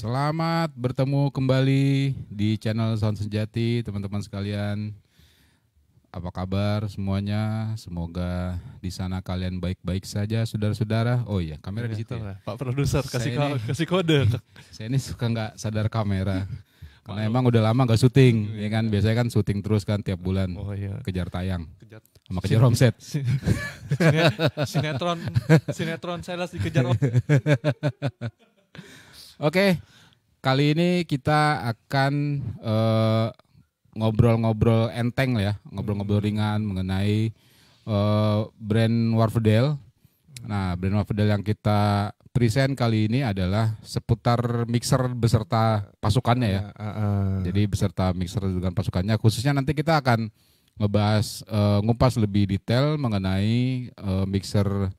Selamat bertemu kembali di channel Sound Sejati, teman-teman sekalian. Apa kabar semuanya? Semoga di sana kalian baik-baik saja, saudara-saudara. Oh iya, kamera ya, di iya, situ. Ya. Pak produser kasih ini, kasih kode. Saya ini suka nggak sadar kamera. Karena emang udah lama nggak syuting, iya. ya kan biasanya kan syuting terus kan tiap bulan. Oh iya. Kejar tayang. Kejar sama kejar omset. sinetron sinetron saya dikejar omset. Oke, kali ini kita akan eh, ngobrol-ngobrol uh, enteng ya, ngobrol-ngobrol ringan mengenai uh, brand Warfedel. Nah, brand Warfedel yang kita present kali ini adalah seputar mixer beserta pasukannya ya. Uh, uh, uh. Jadi beserta mixer dengan pasukannya, khususnya nanti kita akan ngebahas uh, ngupas lebih detail mengenai uh, mixer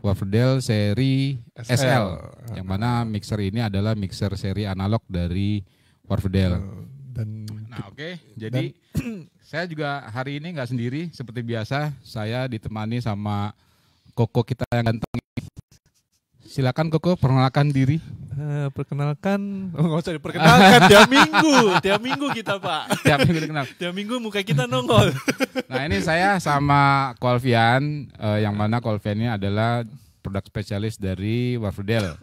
Wafdel seri SL, SL yang mana mixer ini adalah mixer seri analog dari Wafdel. Oh, dan nah oke, okay. jadi dan, saya juga hari ini nggak sendiri seperti biasa, saya ditemani sama Koko kita yang ganteng. Silakan Koko perkenalkan diri. Eh, perkenalkan, oh, nggak usah diperkenalkan. tiap minggu, tiap minggu kita pak. Tiap minggu dikenal. tiap minggu muka kita nongol. nah ini saya sama Kolvian, uh, yang mana Kolvian ini adalah produk spesialis dari Wafdel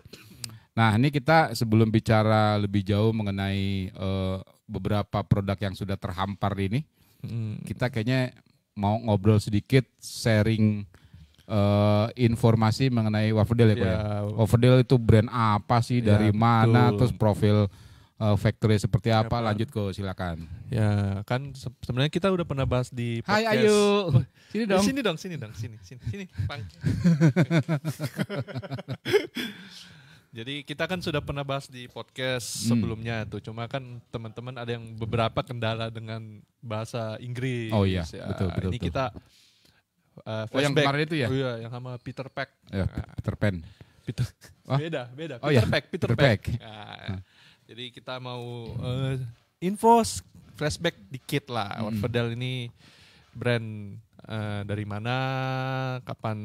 Nah ini kita sebelum bicara lebih jauh mengenai uh, beberapa produk yang sudah terhampar ini, hmm. kita kayaknya mau ngobrol sedikit, sharing uh, informasi mengenai Waferdil ya, ya, ya. itu brand apa sih, ya, dari mana, terus profil uh, factory seperti apa? Ya, lanjut ke silakan. Ya, kan se sebenarnya kita udah pernah bahas di podcast. Hai Ayu. Oh, sini dong. sini dong, sini dong, sini, sini, sini. Jadi kita kan sudah pernah bahas di podcast hmm. sebelumnya tuh. Cuma kan teman-teman ada yang beberapa kendala dengan bahasa Inggris. Oh iya, ya. betul betul. Ini betul. kita uh, Oh, yang kemarin itu ya? Oh, iya, yang sama Peter Peck. Ya, nah. Peter Pan. Peter. Oh? Beda, beda. Peter oh, iya. Peck, Peter, Peter Peck. Peck. Nah, ya. hmm. Jadi kita mau uh, info flashback dikit lah. Hmm. Orfadel ini brand uh, dari mana, kapan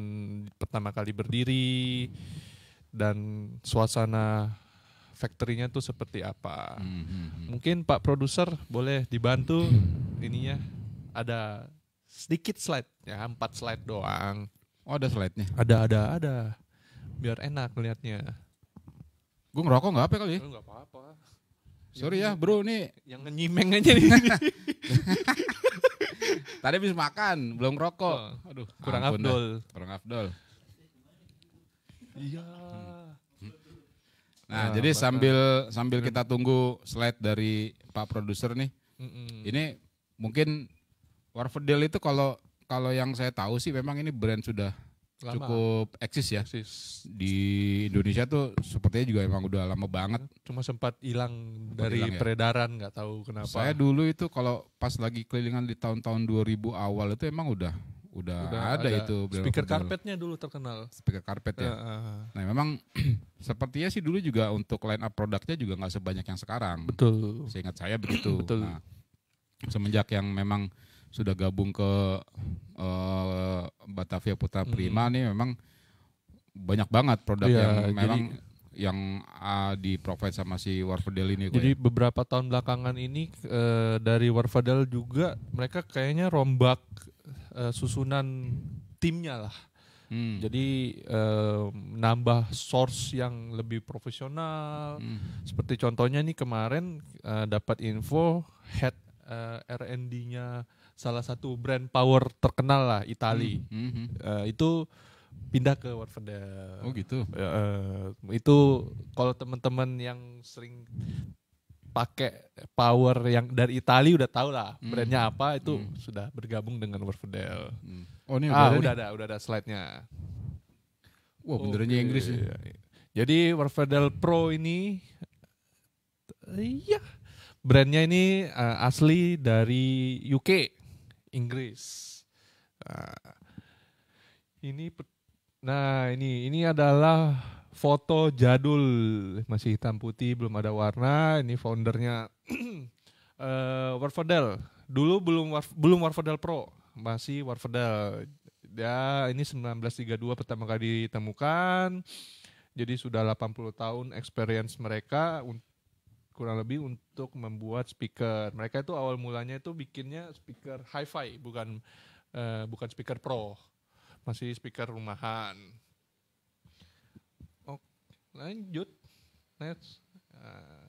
pertama kali berdiri, dan suasana factory-nya tuh seperti apa. hmm. hmm, hmm. Mungkin Pak Produser boleh dibantu hmm. ininya ada sedikit slide ya empat slide doang oh ada slide nya ada ada ada biar enak melihatnya. gue ngerokok nggak apa kali ya nggak apa apa sorry ya bro nih yang nyimeng aja nih. tadi habis makan belum ngerokok oh, aduh kurang Ampun afdol kurang Abdul. iya nah ya, jadi sambil sambil kita tunggu slide dari pak produser nih ini mungkin Deal itu kalau kalau yang saya tahu sih memang ini brand sudah lama. cukup eksis ya. Eksis. Di Indonesia tuh sepertinya juga emang udah lama banget. Iya. Cuma sempat hilang dari ilang, ya? peredaran nggak tahu kenapa. Saya dulu itu kalau pas lagi kelilingan di tahun-tahun 2000 awal itu emang udah udah, udah ada, ada itu speaker karpetnya dulu terkenal. Speaker karpet ya. Uh, uh. Nah, memang sepertinya sih dulu juga untuk line up produknya juga nggak sebanyak yang sekarang. Betul. Seingat saya begitu. Betul. Nah, semenjak yang memang sudah gabung ke uh, Batavia Putra hmm. Prima nih memang banyak banget produk ya, yang memang jadi, yang uh, ah, di provide sama si Warfadel ini. Jadi kayak. beberapa tahun belakangan ini uh, dari Warfadel juga mereka kayaknya rombak uh, susunan timnya lah. Hmm. Jadi uh, nambah source yang lebih profesional. Hmm. Seperti contohnya nih kemarin uh, dapat info head uh, R&D-nya salah satu brand power terkenal lah Itali. mm Hmm. Uh, itu pindah ke Watford. Oh gitu. Uh, itu kalau teman-teman yang sering pakai power yang dari Itali udah tau lah hmm. brandnya apa itu hmm. sudah bergabung dengan Worfdale. Mm. Oh ini ah, udah, ada, udah ada slide-nya. Wah benerannya okay. Inggris ya. Jadi Worfdale Pro ini, iya brandnya ini uh, asli dari UK. Inggris. Nah, ini nah ini ini adalah foto jadul masih hitam putih belum ada warna. Ini foundernya uh, Warfadel. Dulu belum warf, belum Warfadel Pro, masih Warfadel. Ya, ini 1932 pertama kali ditemukan. Jadi sudah 80 tahun experience mereka kurang lebih untuk membuat speaker. Mereka itu awal mulanya itu bikinnya speaker hi-fi, bukan uh, bukan speaker pro, masih speaker rumahan. Oke, lanjut, next. Eh,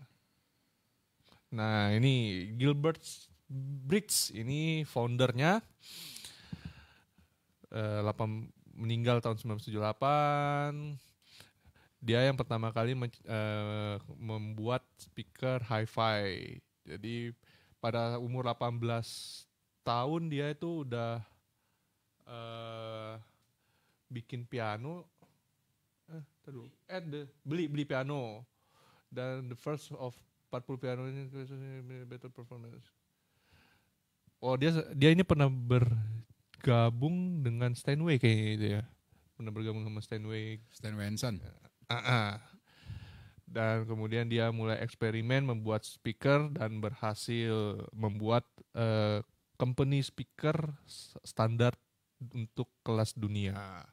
nah ini Gilbert Briggs ini foundernya. Uh, eh, 8, meninggal tahun 1978 dia yang pertama kali men, uh, membuat speaker hi-fi. Jadi pada umur 18 tahun dia itu udah uh, bikin piano eh taduh, eh the, beli beli piano dan the first of 40 piano ini better performance. Oh dia dia ini pernah bergabung dengan Steinway kayaknya itu ya. Pernah bergabung sama Steinway. Steinway Hansen. Ya Uh -uh. Dan kemudian dia mulai eksperimen membuat speaker dan berhasil membuat uh, company speaker standar untuk kelas dunia.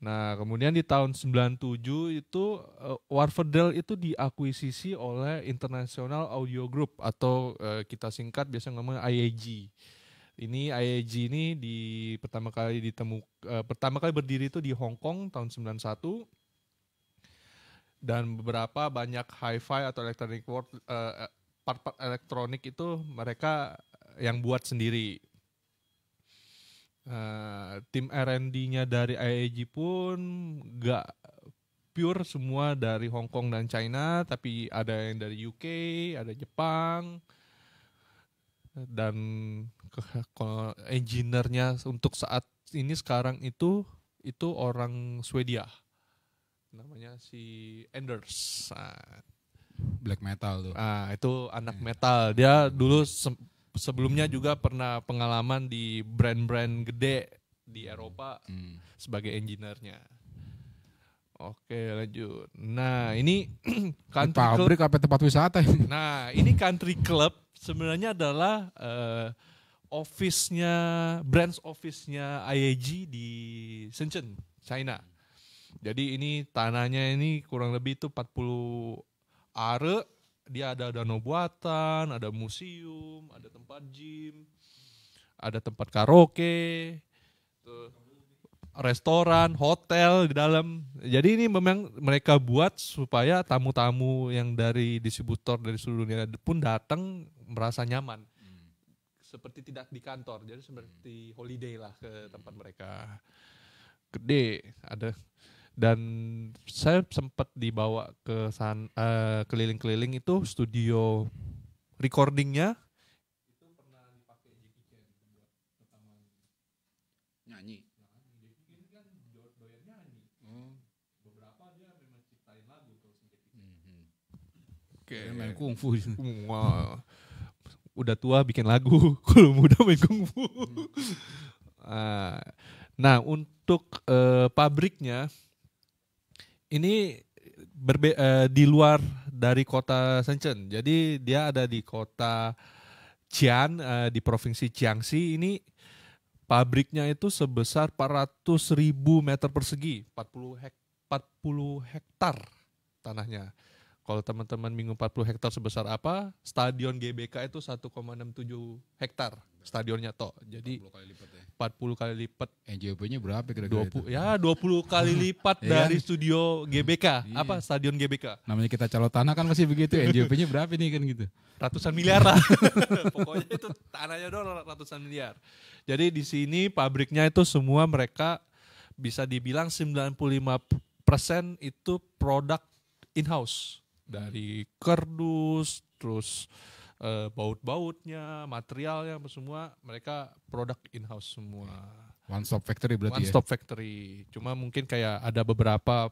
Nah, kemudian di tahun 97 itu uh, eh, Warfedel itu diakuisisi oleh International Audio Group atau uh, kita singkat biasa ngomong IAG. Ini IAG ini di pertama kali ditemu uh, eh, pertama kali berdiri itu di Hong Kong tahun 91 dan beberapa banyak hi-fi atau electronic word eh, eh, part-part elektronik itu mereka yang buat sendiri. Uh, tim R&D-nya dari IAG pun gak pure semua dari Hong Kong dan China, tapi ada yang dari UK, ada Jepang, dan engineer-nya untuk saat ini sekarang itu itu orang Swedia namanya si Anders ah. black metal tuh ah itu anak iya. metal dia dulu se sebelumnya juga pernah pengalaman di brand-brand gede di Eropa hmm. sebagai engineer-nya Oke lanjut. Nah ini country Di pabrik club, apa tempat wisata Nah ini country club sebenarnya adalah uh, office-nya, branch office-nya IAG di Shenzhen, China. Jadi ini tanahnya ini kurang lebih itu 40 are, dia ada danau buatan, ada museum, ada tempat gym, ada tempat karaoke, tuh restoran, hotel di dalam. Jadi ini memang mereka buat supaya tamu-tamu yang dari distributor dari seluruh dunia pun datang merasa nyaman. Hmm. Seperti tidak di kantor, jadi seperti hmm. holiday lah ke hmm. tempat mereka. Gede ada dan saya sempat dibawa ke san eh, keliling-keliling itu studio recordingnya okay. main kungfu semua udah tua bikin lagu kalau muda main kungfu ah. nah untuk uh, pabriknya ini berbe uh, di luar dari kota Shenzhen jadi dia ada di kota Qian uh, di provinsi Jiangxi ini pabriknya itu sebesar 400 ribu meter persegi 40 hek 40 hektar tanahnya kalau teman-teman bingung 40 hektar sebesar apa, stadion GBK itu 1,67 hektar stadionnya toh. Jadi 40 kali lipat ya. 40 kali lipat. nya berapa kira-kira 20 itu? ya 20 kali lipat iya dari kan? studio hmm. GBK, iya. apa stadion GBK. Namanya kita calo tanah kan masih begitu, njop nya berapa nih kan gitu. Ratusan miliar lah. Pokoknya itu tanahnya doang ratusan miliar. Jadi di sini pabriknya itu semua mereka bisa dibilang 95% itu produk in-house dari kerdus terus e, baut-bautnya materialnya semua mereka produk in house semua one stop factory berarti one ya? stop factory cuma mungkin kayak ada beberapa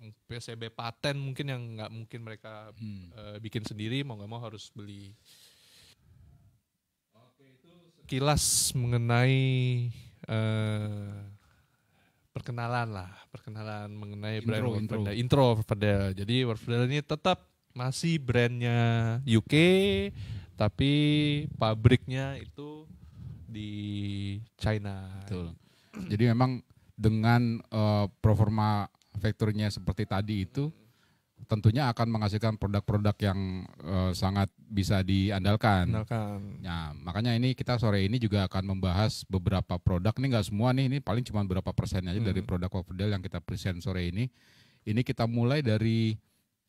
mm, PCB paten mungkin yang nggak mungkin mereka hmm. e, bikin sendiri mau nggak mau harus beli kilas mengenai eh, perkenalan lah, perkenalan mengenai intro, brand intro. Intro Workfreda. Jadi Workfreda ini tetap masih brandnya UK, tapi pabriknya itu di China. Betul. Jadi memang dengan uh, eh, performa faktornya seperti tadi itu, tentunya akan menghasilkan produk-produk yang uh, sangat bisa diandalkan. Andalkan. Nah, makanya ini kita sore ini juga akan membahas beberapa produk. Ini nggak semua nih, ini paling cuma berapa persen aja hmm. dari produk Wafdel yang kita present sore ini. Ini kita mulai dari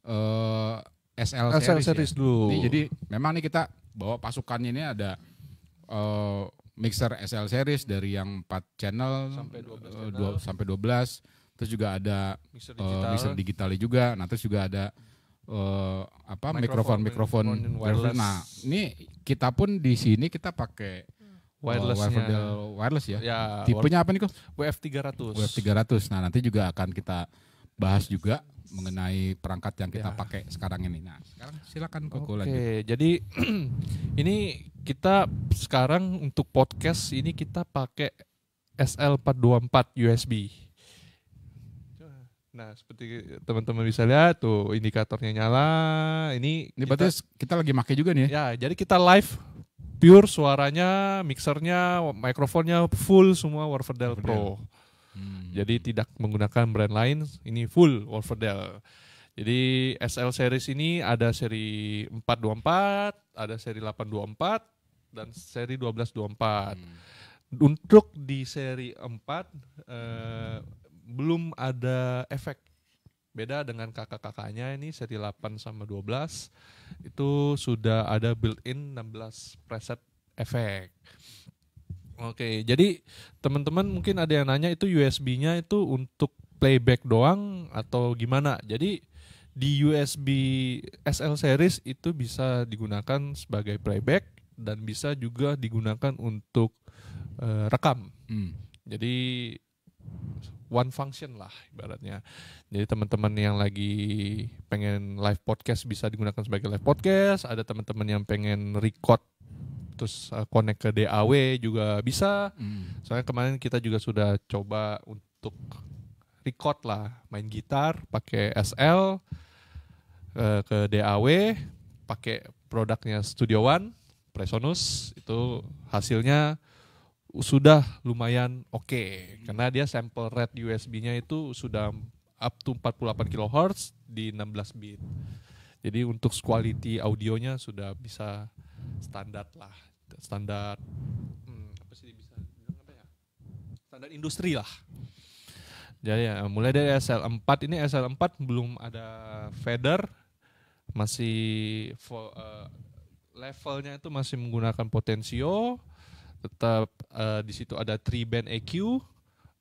uh, eh, SL, SL series, series ya. dulu. Ini, jadi memang nih kita bawa pasukannya ini ada uh, mixer SL series dari yang 4 channel sampai 12 channel. Uh, 2, sampai 12 terus juga ada mixer, eh, digital. mixer digitalnya juga nah terus juga ada uh, apa mikrofon mikrofon, wireless. nah ini kita pun di sini kita pakai eh, wireless uh, wireless ya, ya tipenya apa nih kok WF 300 WF 300 nah nanti juga akan kita bahas juga mengenai perangkat yang kita ya. pakai sekarang ini. Nah, sekarang silakan Koko Oke, jadi ini kita sekarang untuk podcast ini kita pakai SL424 USB. Nah, seperti teman-teman bisa lihat tuh indikatornya nyala. Ini ini kita, kita lagi make juga nih ya. Ya, jadi kita live pure suaranya, mixernya, mikrofonnya full semua Warfordel Pro. Hmm. Jadi tidak menggunakan brand lain, ini full Warfordel. Jadi SL series ini ada seri 424, ada seri 824 dan seri 1224. Hmm. Untuk di seri 4 eh, belum ada efek. Beda dengan kakak-kakaknya ini seri 8 sama 12 itu sudah ada built-in 16 preset efek. Oke, jadi teman-teman mungkin ada yang nanya itu USB-nya itu untuk playback doang atau gimana? Jadi di USB SL series itu bisa digunakan sebagai playback dan bisa juga digunakan untuk uh, rekam. Hmm. Jadi one function lah ibaratnya. Jadi teman-teman yang lagi pengen live podcast bisa digunakan sebagai live podcast, ada teman-teman yang pengen record terus uh, connect ke DAW juga bisa. Hmm. Soalnya kemarin kita juga sudah coba untuk record lah, main gitar pakai SL uh, ke DAW, pakai produknya Studio One, Presonus itu hasilnya sudah lumayan oke okay, karena dia sampel rate USB-nya itu sudah up to 48 kHz di 16 bit. Jadi untuk quality audionya sudah bisa standar lah, standar hmm, apa sih bisa apa ya? Standar industri lah. Jadi ya, mulai dari SL4 ini SL4 belum ada fader masih uh, levelnya itu masih menggunakan potensio tetap uh, di situ ada three band EQ,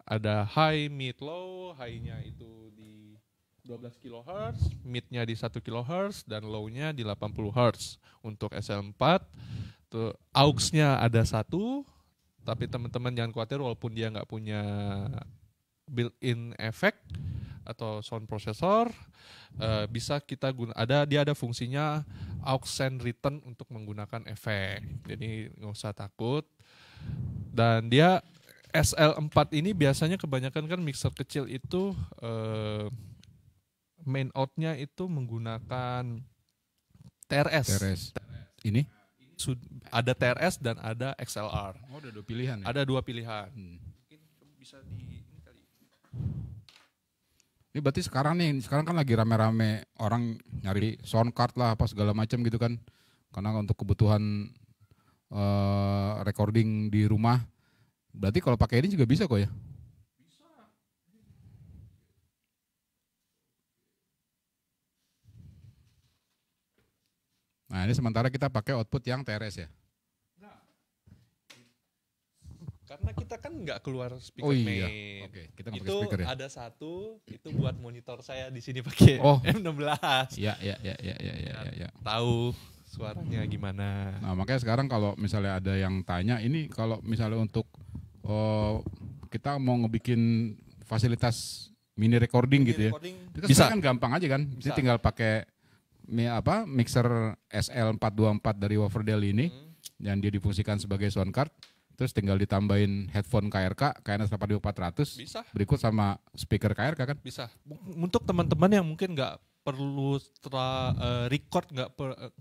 ada high, mid, low. High-nya itu di 12 kHz, mid-nya di 1 kHz dan low-nya di 80 Hz untuk SL4. Tuh aux-nya ada satu, tapi teman-teman jangan khawatir walaupun dia nggak punya built-in effect atau sound processor uh, bisa kita guna ada dia ada fungsinya aux send return untuk menggunakan efek jadi nggak usah takut dan dia SL4 ini biasanya kebanyakan kan mixer kecil itu eh, main outnya itu menggunakan TRS. TRS. Ini? Ada TRS dan ada XLR. Oh, ada dua pilihan. Ya? Ada dua pilihan. Hmm. bisa di Ini berarti sekarang nih, sekarang kan lagi rame-rame orang nyari sound card lah apa segala macam gitu kan. Karena untuk kebutuhan uh, recording di rumah. Berarti kalau pakai ini juga bisa kok ya? Nah ini sementara kita pakai output yang TRS ya? Karena kita kan nggak keluar speaker oh, iya. main. Oke, kita itu speaker ya. ada satu itu buat monitor saya di sini pakai oh. M16. Iya, iya, iya, iya, iya, iya. Ya, ya. Tahu suaranya gimana. Nah, makanya sekarang kalau misalnya ada yang tanya ini kalau misalnya untuk oh, kita mau ngebikin fasilitas mini recording mini gitu ya. recording. ya. bisa kan gampang aja kan. Bisa. Jadi tinggal pakai apa mixer SL424 dari Waverdale ini hmm. yang dia difungsikan sebagai sound card. Terus tinggal ditambahin headphone KRK, KNS 82400. Bisa. Berikut sama speaker KRK kan? Bisa. Untuk teman-teman yang mungkin nggak perlu tra, uh, record nggak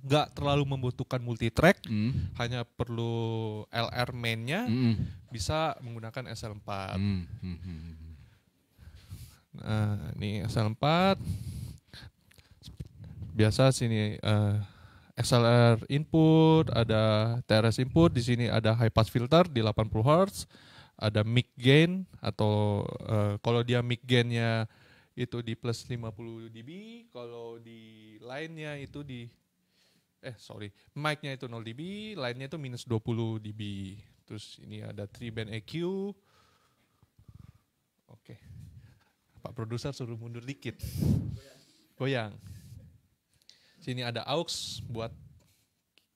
nggak terlalu membutuhkan multitrack, mm. hanya perlu LR mainnya mm. bisa menggunakan SL4. Mm. Hmm, hmm, hmm, nah ini SL4 biasa sini uh, eh, XLR input, ada TRS input, di sini ada high pass filter di 80 Hz, ada mic gain atau uh, kalau dia mic gainnya itu di plus 50 dB, kalau di lainnya itu di eh sorry, mic-nya itu 0 dB, lainnya itu minus 20 dB. Terus ini ada 3 band EQ. Oke. Okay. Pak produser suruh mundur dikit. Goyang. Sini ada aux buat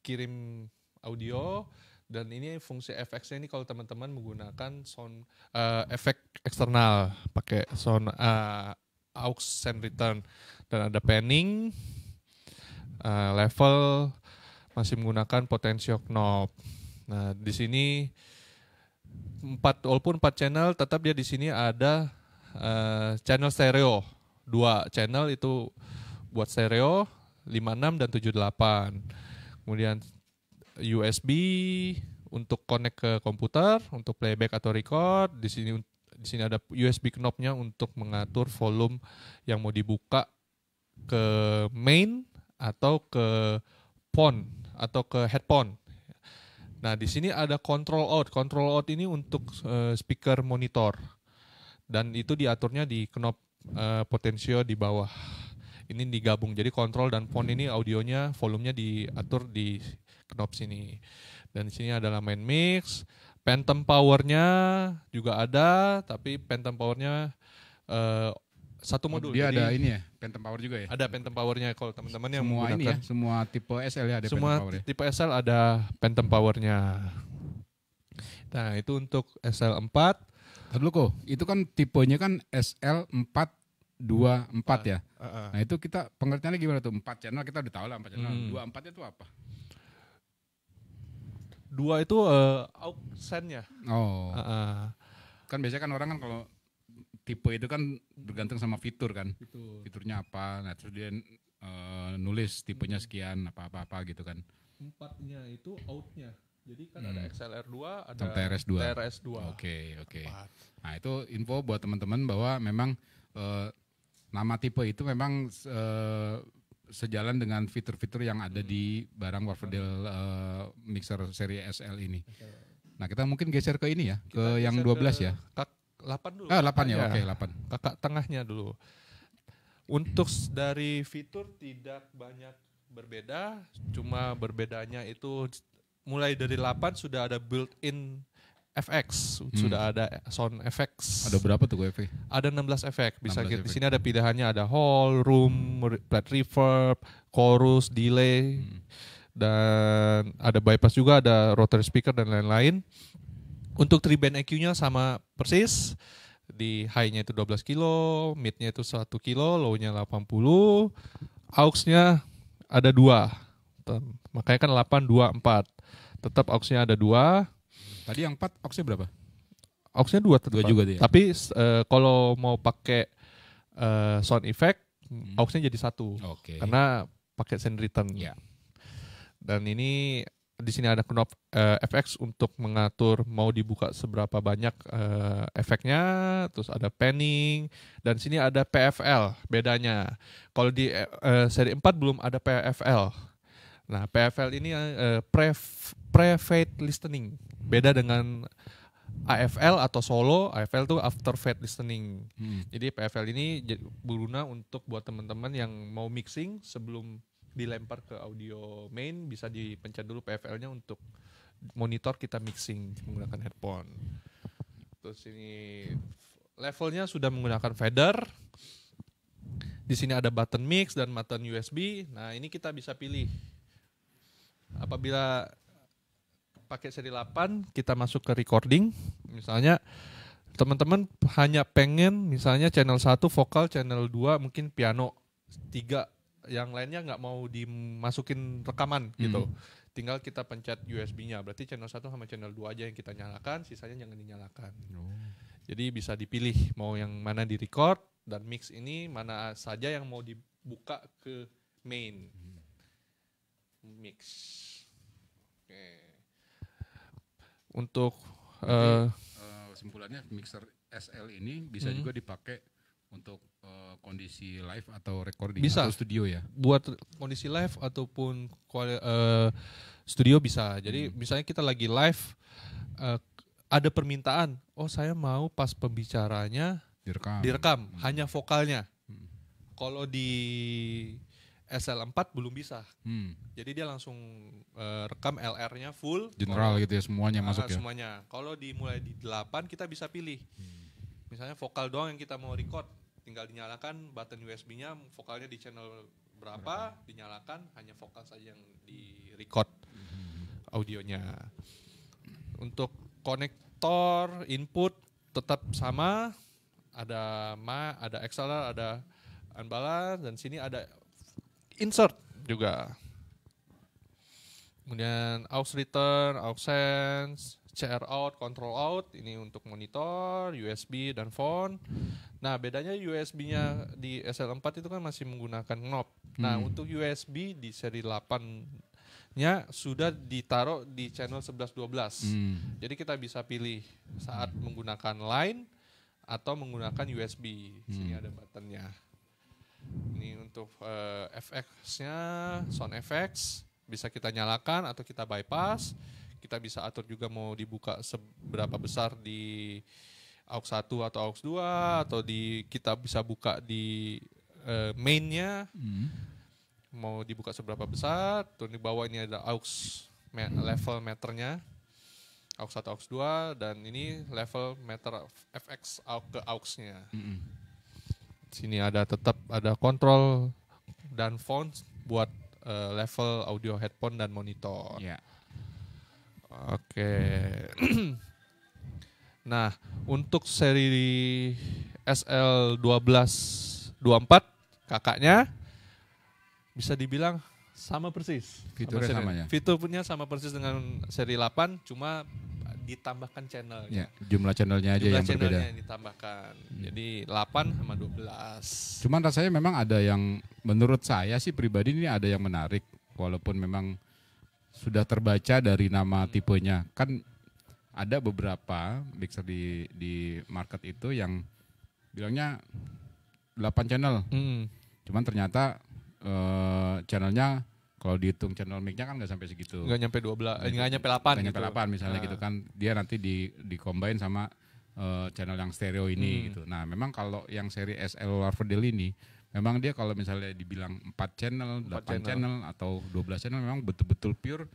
kirim audio dan ini fungsi FX-nya ini kalau teman-teman menggunakan sound uh, efek eksternal pakai sound uh, aux send return dan ada panning uh, level masih menggunakan potensio knob. Nah, di sini empat walaupun empat channel tetap dia di sini ada uh, channel stereo. Dua channel itu buat stereo 56 dan 78. Kemudian USB untuk connect ke komputer, untuk playback atau record, di sini di sini ada USB knobnya untuk mengatur volume yang mau dibuka ke main atau ke phone atau ke headphone. Nah, di sini ada control out. Control out ini untuk eh, speaker monitor. Dan itu diaturnya di knob eh, potensio di bawah. Ini digabung. Jadi kontrol dan phone ini audionya, volumenya diatur di knob sini. Dan di sini adalah main mix, Phantom Powernya juga ada, tapi Phantom Powernya uh, satu oh, modul. Dia ada ini ya, Phantom Power juga ya. Ada Phantom Powernya kalau teman-teman yang semua ini ya, semua tipe SL ya ada semua Phantom Power. tipe SL ada Phantom Powernya. Nah itu untuk SL 4 Tadi kok, itu kan tipenya kan SL 4 dua empat ah, ya. Uh, uh, Nah itu kita pengertiannya gimana tuh empat channel kita udah tahu lah empat channel. Hmm. Dua empatnya itu apa? dua itu uh, ya oh uh, uh. kan biasanya kan orang kan kalau tipe itu kan bergantung sama fitur kan fitur. fiturnya apa nah terus dia uh, nulis tipenya sekian apa apa apa gitu kan empatnya itu outnya jadi kan hmm. ada XLR2 ada TRS2 TRS2 oke okay, oke okay. nah itu info buat teman-teman bahwa memang uh, nama tipe itu memang uh, sejalan dengan fitur-fitur yang ada hmm. di barang Waverdale uh, eh, mixer seri SL ini. Okay. Nah, kita mungkin geser ke ini ya, kita ke yang 12 ke ya. Kak 8 dulu. Ah, eh, 8 ya. ya. Oke, okay, 8. Kakak tengahnya dulu. Untuk dari fitur tidak banyak berbeda, cuma berbedanya itu mulai dari 8 sudah ada built-in FX hmm. sudah ada sound effects. Ada berapa tuh gue Ada 16 efek. Bisa kita, gitu. di sini ada pilihannya ada hall, room, hmm. flat reverb, chorus, delay. Hmm. Dan ada bypass juga, ada rotary speaker dan lain-lain. Untuk triband band EQ-nya sama persis. Di high-nya itu 12 kilo, mid-nya itu 1 kilo, low-nya 80, aux-nya ada dua. Makanya kan 8, 2, 4. Tetap aux-nya ada dua, Tadi yang 4 oxnya berapa? Oxnya dua tetap. Dua juga dia. Ya? Tapi uh, kalau mau pakai uh, sound effect, hmm. auxnya jadi satu. Oke. Okay. Karena pakai send return. Ya. Dan ini di sini ada knob uh, eh, FX untuk mengatur mau dibuka seberapa banyak uh, efeknya, terus ada panning dan sini ada PFL bedanya. Kalau di uh, seri 4 belum ada PFL. Nah, PFL ini uh, eh, pre private listening. Beda dengan AFL atau solo, AFL tuh after fade listening. Hmm. Jadi PFL ini berguna untuk buat teman-teman yang mau mixing sebelum dilempar ke audio main bisa dipencet dulu PFL-nya untuk monitor kita mixing menggunakan headphone. Terus ini levelnya sudah menggunakan fader. Di sini ada button mix dan button USB. Nah, ini kita bisa pilih apabila pakai seri 8 kita masuk ke recording misalnya teman-teman hanya pengen misalnya channel 1 vokal channel 2 mungkin piano 3 yang lainnya nggak mau dimasukin rekaman hmm. gitu tinggal kita pencet USB-nya berarti channel 1 sama channel 2 aja yang kita nyalakan sisanya jangan dinyalakan oh. jadi bisa dipilih mau yang mana di record dan mix ini mana saja yang mau dibuka ke main hmm mix. Oke. Untuk eh, eh, simpulannya uh, uh, mixer SL ini bisa hmm. juga dipakai untuk uh, kondisi live atau recording bisa. atau studio ya? Buat kondisi live ataupun uh, studio bisa. Jadi hmm. misalnya kita lagi live uh, ada permintaan, oh saya mau pas pembicaranya direkam, direkam hmm. hanya vokalnya. Hmm. Kalau di SL4 belum bisa. Hmm. Jadi dia langsung uh, rekam LR-nya full. General kalo, gitu ya semuanya uh, masuk semuanya. ya. Semuanya. Kalau dimulai di 8 kita bisa pilih. Hmm. Misalnya vokal doang yang kita mau record, tinggal dinyalakan button USB-nya, vokalnya di channel berapa, berapa, dinyalakan hanya vokal saja yang di record hmm. audionya. Untuk konektor input tetap sama, ada ma, ada XLR, ada unbalance dan sini ada insert juga. Kemudian aux return, aux sense, CR out, control out ini untuk monitor, USB dan phone. Nah, bedanya USB-nya di SL4 itu kan masih menggunakan knob. Nah, hmm. untuk USB di seri 8-nya sudah ditaruh di channel 11 12. Hmm. Jadi kita bisa pilih saat menggunakan line atau menggunakan USB. Hmm. Sini ada buttonnya. Ini untuk uh, eh, FX-nya, sound effects bisa kita nyalakan atau kita bypass. Kita bisa atur juga mau dibuka seberapa besar di aux 1 atau aux 2 atau di kita bisa buka di uh, mainnya. Hmm. Mau dibuka seberapa besar, tuh di bawah ini ada aux level meternya aux 1 aux 2 dan ini level meter FX ke aux-nya. -hmm sini ada tetap ada kontrol dan font buat uh, level audio headphone dan monitor. Ya. Oke. nah, untuk seri SL1224 kakaknya bisa dibilang sama persis. Fiturnya sama, ya? Fiturnya sama persis dengan seri 8, cuma ditambahkan channel ya. Jumlah channelnya aja jumlah yang channelnya berbeda. Yang ditambahkan. Hmm. Jadi 8 sama 12. Cuman rasanya memang ada yang menurut saya sih pribadi ini ada yang menarik walaupun memang sudah terbaca dari nama hmm. tipenya. Kan ada beberapa mixer di di market itu yang bilangnya 8 channel. Hmm. Cuman ternyata uh, channelnya kalau dihitung channel mic-nya kan nggak sampai segitu. Nggak nyampe 12, nggak nyampe 8 gak nyampe 8 gitu. misalnya nah. gitu kan. Dia nanti di di combine sama uh, channel yang stereo ini hmm. gitu. Nah, memang kalau yang seri SL Fidel ini memang dia kalau misalnya dibilang 4 channel, 4 8 channel. channel atau 12 channel memang betul-betul pure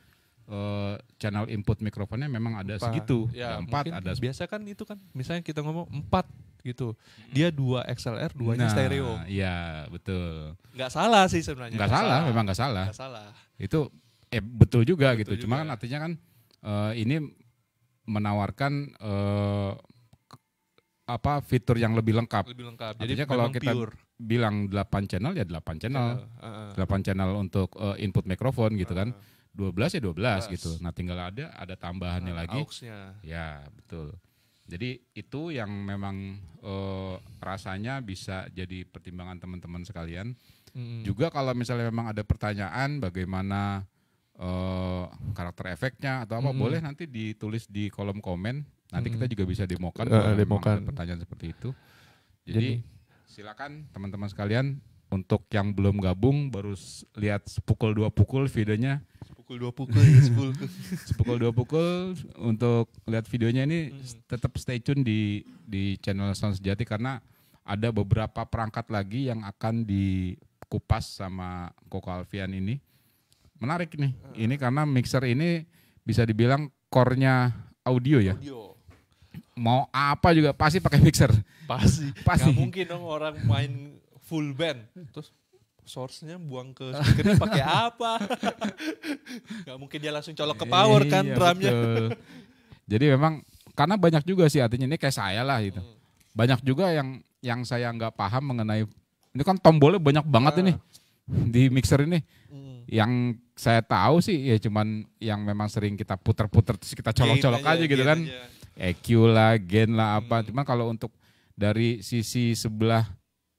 Uh, channel input mikrofonnya memang ada empat. segitu, ya, ada empat, ada biasa kan itu kan, misalnya kita ngomong empat gitu. Dia dua XLR, dua nah, stereo. Iya, betul. Nggak salah sih sebenarnya. Nggak, salah, salah, memang nggak salah. salah. Itu eh betul juga betul gitu. Cuma kan artinya kan uh, ini menawarkan uh, apa fitur yang lebih lengkap. Lebih lengkap. Artinya Jadi kalau kita pure. bilang 8 channel ya 8 channel. Uh, uh, 8 channel untuk uh, input mikrofon gitu uh, uh. kan. 12 ya 12 belas. gitu. Nah, tinggal ada ada tambahannya uh, lagi. Ya, betul. Jadi itu yang memang uh, rasanya bisa jadi pertimbangan teman-teman sekalian. Hmm. Juga kalau misalnya memang ada pertanyaan bagaimana uh, karakter efeknya atau apa hmm. boleh nanti ditulis di kolom komen. Nanti hmm. kita juga bisa demokan uh, demokan pertanyaan seperti itu. Jadi, jadi silakan teman-teman sekalian untuk yang belum gabung baru lihat pukul dua pukul videonya pukul dua pukul ya, pukul sepukul. dua pukul untuk lihat videonya ini hmm. tetap stay tune di di channel Sound Sejati karena ada beberapa perangkat lagi yang akan dikupas sama Koko Alfian ini menarik nih hmm. ini karena mixer ini bisa dibilang core audio ya audio mau apa juga pasti pakai mixer. Pasti. pasti. Gak mungkin dong orang main full band terus source-nya buang ke speaker pakai apa nggak mungkin dia langsung colok ke power e, kan iya, drumnya jadi memang karena banyak juga sih artinya ini kayak saya lah gitu hmm. banyak juga yang yang saya nggak paham mengenai ini kan tombolnya banyak banget ini ah. di mixer ini hmm. yang saya tahu sih ya cuman yang memang sering kita puter-puter terus kita colok-colok aja, aja gitu kan aja. E EQ lah, gain lah apa. Hmm. Cuman kalau untuk dari sisi sebelah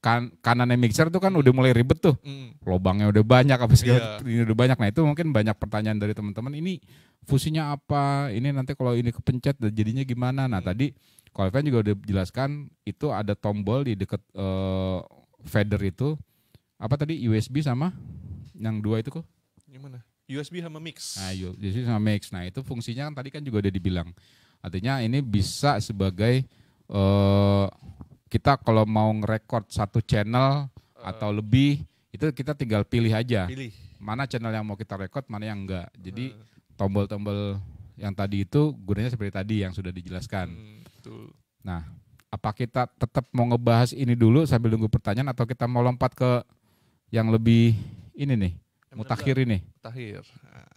kan kanannya mixer tuh kan udah mulai ribet tuh. Mm. Lobangnya udah banyak apa segala yeah. ini udah banyak. Nah, itu mungkin banyak pertanyaan dari teman-teman ini fungsinya apa? Ini nanti kalau ini kepencet jadinya gimana? Nah, mm. tadi kalau Evan juga udah jelaskan itu ada tombol di deket uh, eh, fader itu apa tadi USB sama yang dua itu kok? Yang mana? USB sama mix. Nah, USB sama mix. Nah, itu fungsinya kan tadi kan juga udah dibilang. Artinya ini bisa sebagai uh, kita kalau mau ngerekord satu channel uh, atau eh. lebih itu kita tinggal pilih aja. Pilih. Mana channel yang mau kita rekod, mana yang enggak. Jadi eh. tombol-tombol yang tadi itu gunanya seperti tadi yang sudah dijelaskan. Hmm, betul. Nah, apa kita tetap mau ngebahas ini dulu sambil nunggu pertanyaan atau kita mau lompat ke yang lebih ini nih, mutakhir ini? Mutakhir. Nah.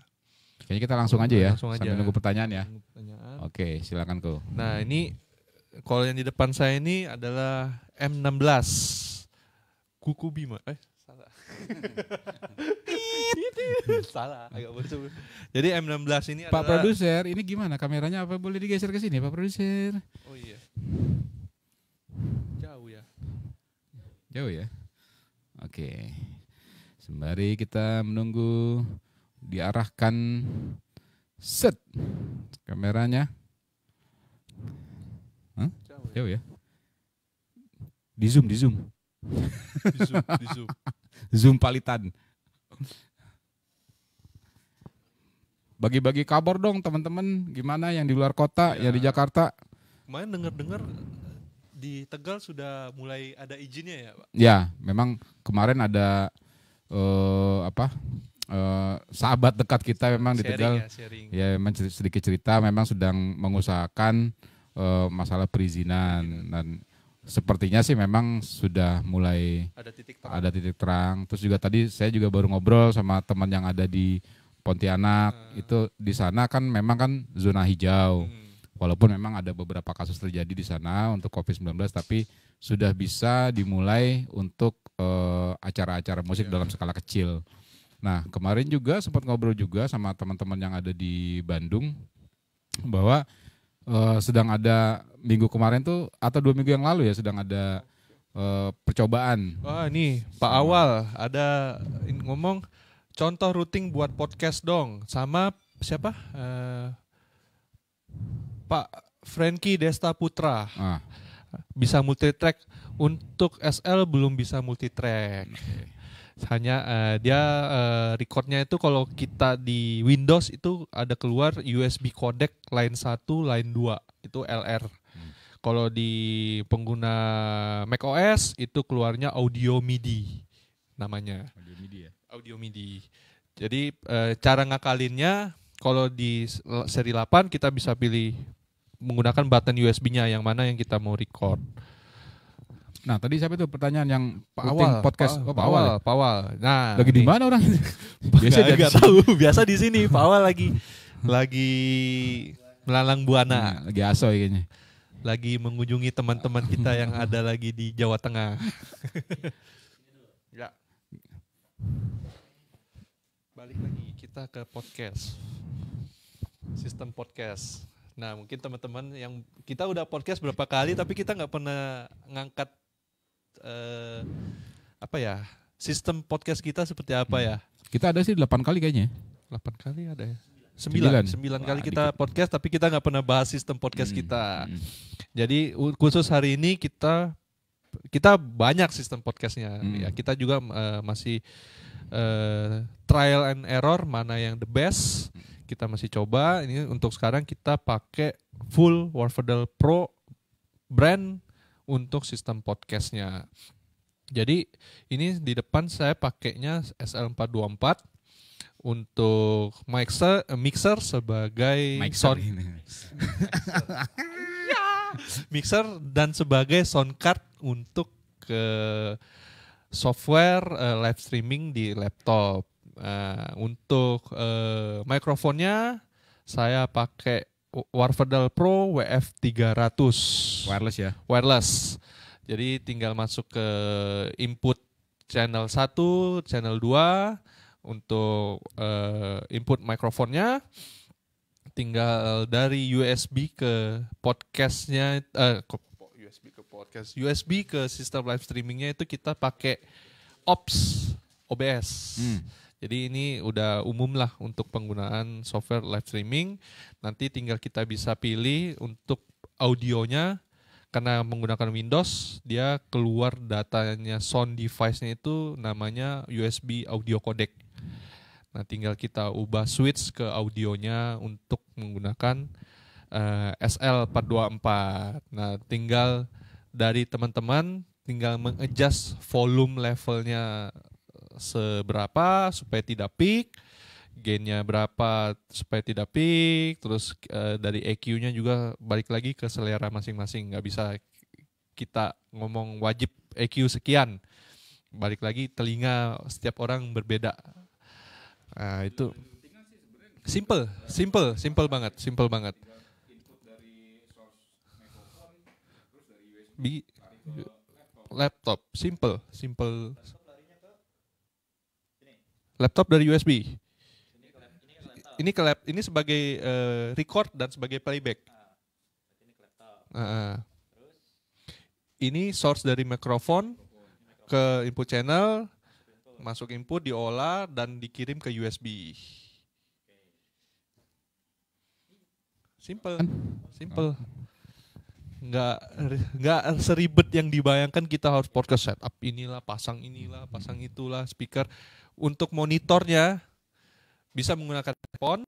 Kayaknya kita langsung aja ya, langsung aja. sambil nunggu pertanyaan ya. Pertanyaan. Oke, silakan tuh. Nah, ini kalau yang di depan saya ini adalah M16 kuku bima eh salah salah agak bocor jadi M16 ini Pak adalah... produser ini gimana kameranya apa boleh digeser ke sini Pak produser oh iya jauh ya jauh ya oke sembari kita menunggu diarahkan set kameranya Ya? Jauh ya, Di Zoom, di Zoom. di Zoom, di Zoom. Zoom palitan. Bagi-bagi kabar dong teman-teman, gimana yang di luar kota, ya. yang di Jakarta. Kemarin dengar-dengar eh, di Tegal sudah mulai ada izinnya ya, Pak? Ya, memang kemarin ada uh, apa? Uh, sahabat dekat kita memang sharing di Tegal. Ya, sharing. ya memang sedikit cerita memang sedang mengusahakan Eh, masalah perizinan dan sepertinya sih memang sudah mulai ada titik terang. ada titik terang. Terus juga tadi saya juga baru ngobrol sama teman yang ada di Pontianak hmm. itu di sana kan memang kan zona hijau. Hmm. Walaupun memang ada beberapa kasus terjadi di sana untuk Covid-19 tapi sudah bisa dimulai untuk eh, acara-acara uh, musik yeah. dalam skala kecil. Nah, kemarin juga sempat ngobrol juga sama teman-teman yang ada di Bandung bahwa uh, sedang ada minggu kemarin tuh atau dua minggu yang lalu ya sedang ada uh, percobaan. Wah nih Pak Awal ada ngomong contoh routing buat podcast dong sama siapa? Uh, Pak Frankie Desta Putra. Ah. Bisa multitrack untuk SL belum bisa multitrack. Okay hanya uh, dia uh, recordnya itu kalau kita di Windows itu ada keluar USB codec line 1, line 2 itu LR. Hmm. Kalau di pengguna macOS itu keluarnya audio MIDI namanya. Audio MIDI ya. Audio MIDI. Jadi uh, cara ngakalinnya kalau di seri 8 kita bisa pilih menggunakan button USB-nya yang mana yang kita mau record. Nah, tadi siapa itu pertanyaan yang oh, Pak Awal podcast ya? Pak, oh, Pak Awal. Awal, ya? Pak Awal. Nah, lagi di mana orang? biasa gak, tahu, biasa di sini Pak Awal lagi lagi melalang buana, nah, lagi aso kayaknya. Lagi mengunjungi teman-teman kita yang ada lagi di Jawa Tengah. ya. Balik lagi kita ke podcast. Sistem podcast. Nah, mungkin teman-teman yang kita udah podcast berapa kali tapi kita nggak pernah ngangkat uh, apa ya sistem podcast kita seperti apa ya? Kita ada sih delapan kali kayaknya. delapan kali ada ya. sembilan 9, 9 kali kita dikit. podcast tapi kita nggak pernah bahas sistem podcast hmm. kita. Hmm. Jadi khusus hari ini kita kita banyak sistem podcastnya hmm. ya. Kita juga uh, masih uh, trial and error mana yang the best. Kita masih coba. Ini untuk sekarang kita pakai full Warfedel Pro brand untuk sistem podcastnya. Jadi ini di depan saya pakainya SL424 untuk mixer mixer sebagai mixer sound ya. mixer dan sebagai sound card untuk ke software eh, live streaming di laptop. Eh, untuk eh, mikrofonnya saya pakai Warfedal Pro WF300 wireless ya wireless jadi tinggal masuk ke input channel 1 channel 2 untuk uh, input mikrofonnya tinggal dari USB ke podcastnya uh, eh, USB ke podcast USB ke sistem live streamingnya itu kita pakai ops OBS hmm jadi ini udah umum lah untuk penggunaan software live streaming. Nanti tinggal kita bisa pilih untuk audionya karena menggunakan Windows dia keluar datanya sound device-nya itu namanya USB audio codec. Nah, tinggal kita ubah switch ke audionya untuk menggunakan uh, eh, SL424. Nah, tinggal dari teman-teman tinggal mengadjust volume levelnya seberapa supaya tidak peak, gainnya berapa supaya tidak peak, terus eh, e, dari EQ-nya juga balik lagi ke selera masing-masing, nggak bisa kita ngomong wajib EQ sekian, balik lagi telinga setiap orang berbeda. Nah, itu simple, simple, simple banget, simple banget. Bi laptop, simple, simple. Laptop dari USB. Ini ke, ini laptop. Ini ke lap, ini sebagai uh, record dan sebagai playback. Uh, ini ke Uh, Ini source dari mikrofon ke input channel, masuk input, diolah dan dikirim ke USB. Simple, kan? simple. Enggak enggak seribet yang dibayangkan kita harus podcast setup inilah, pasang inilah, pasang itulah speaker. Untuk monitornya bisa menggunakan telepon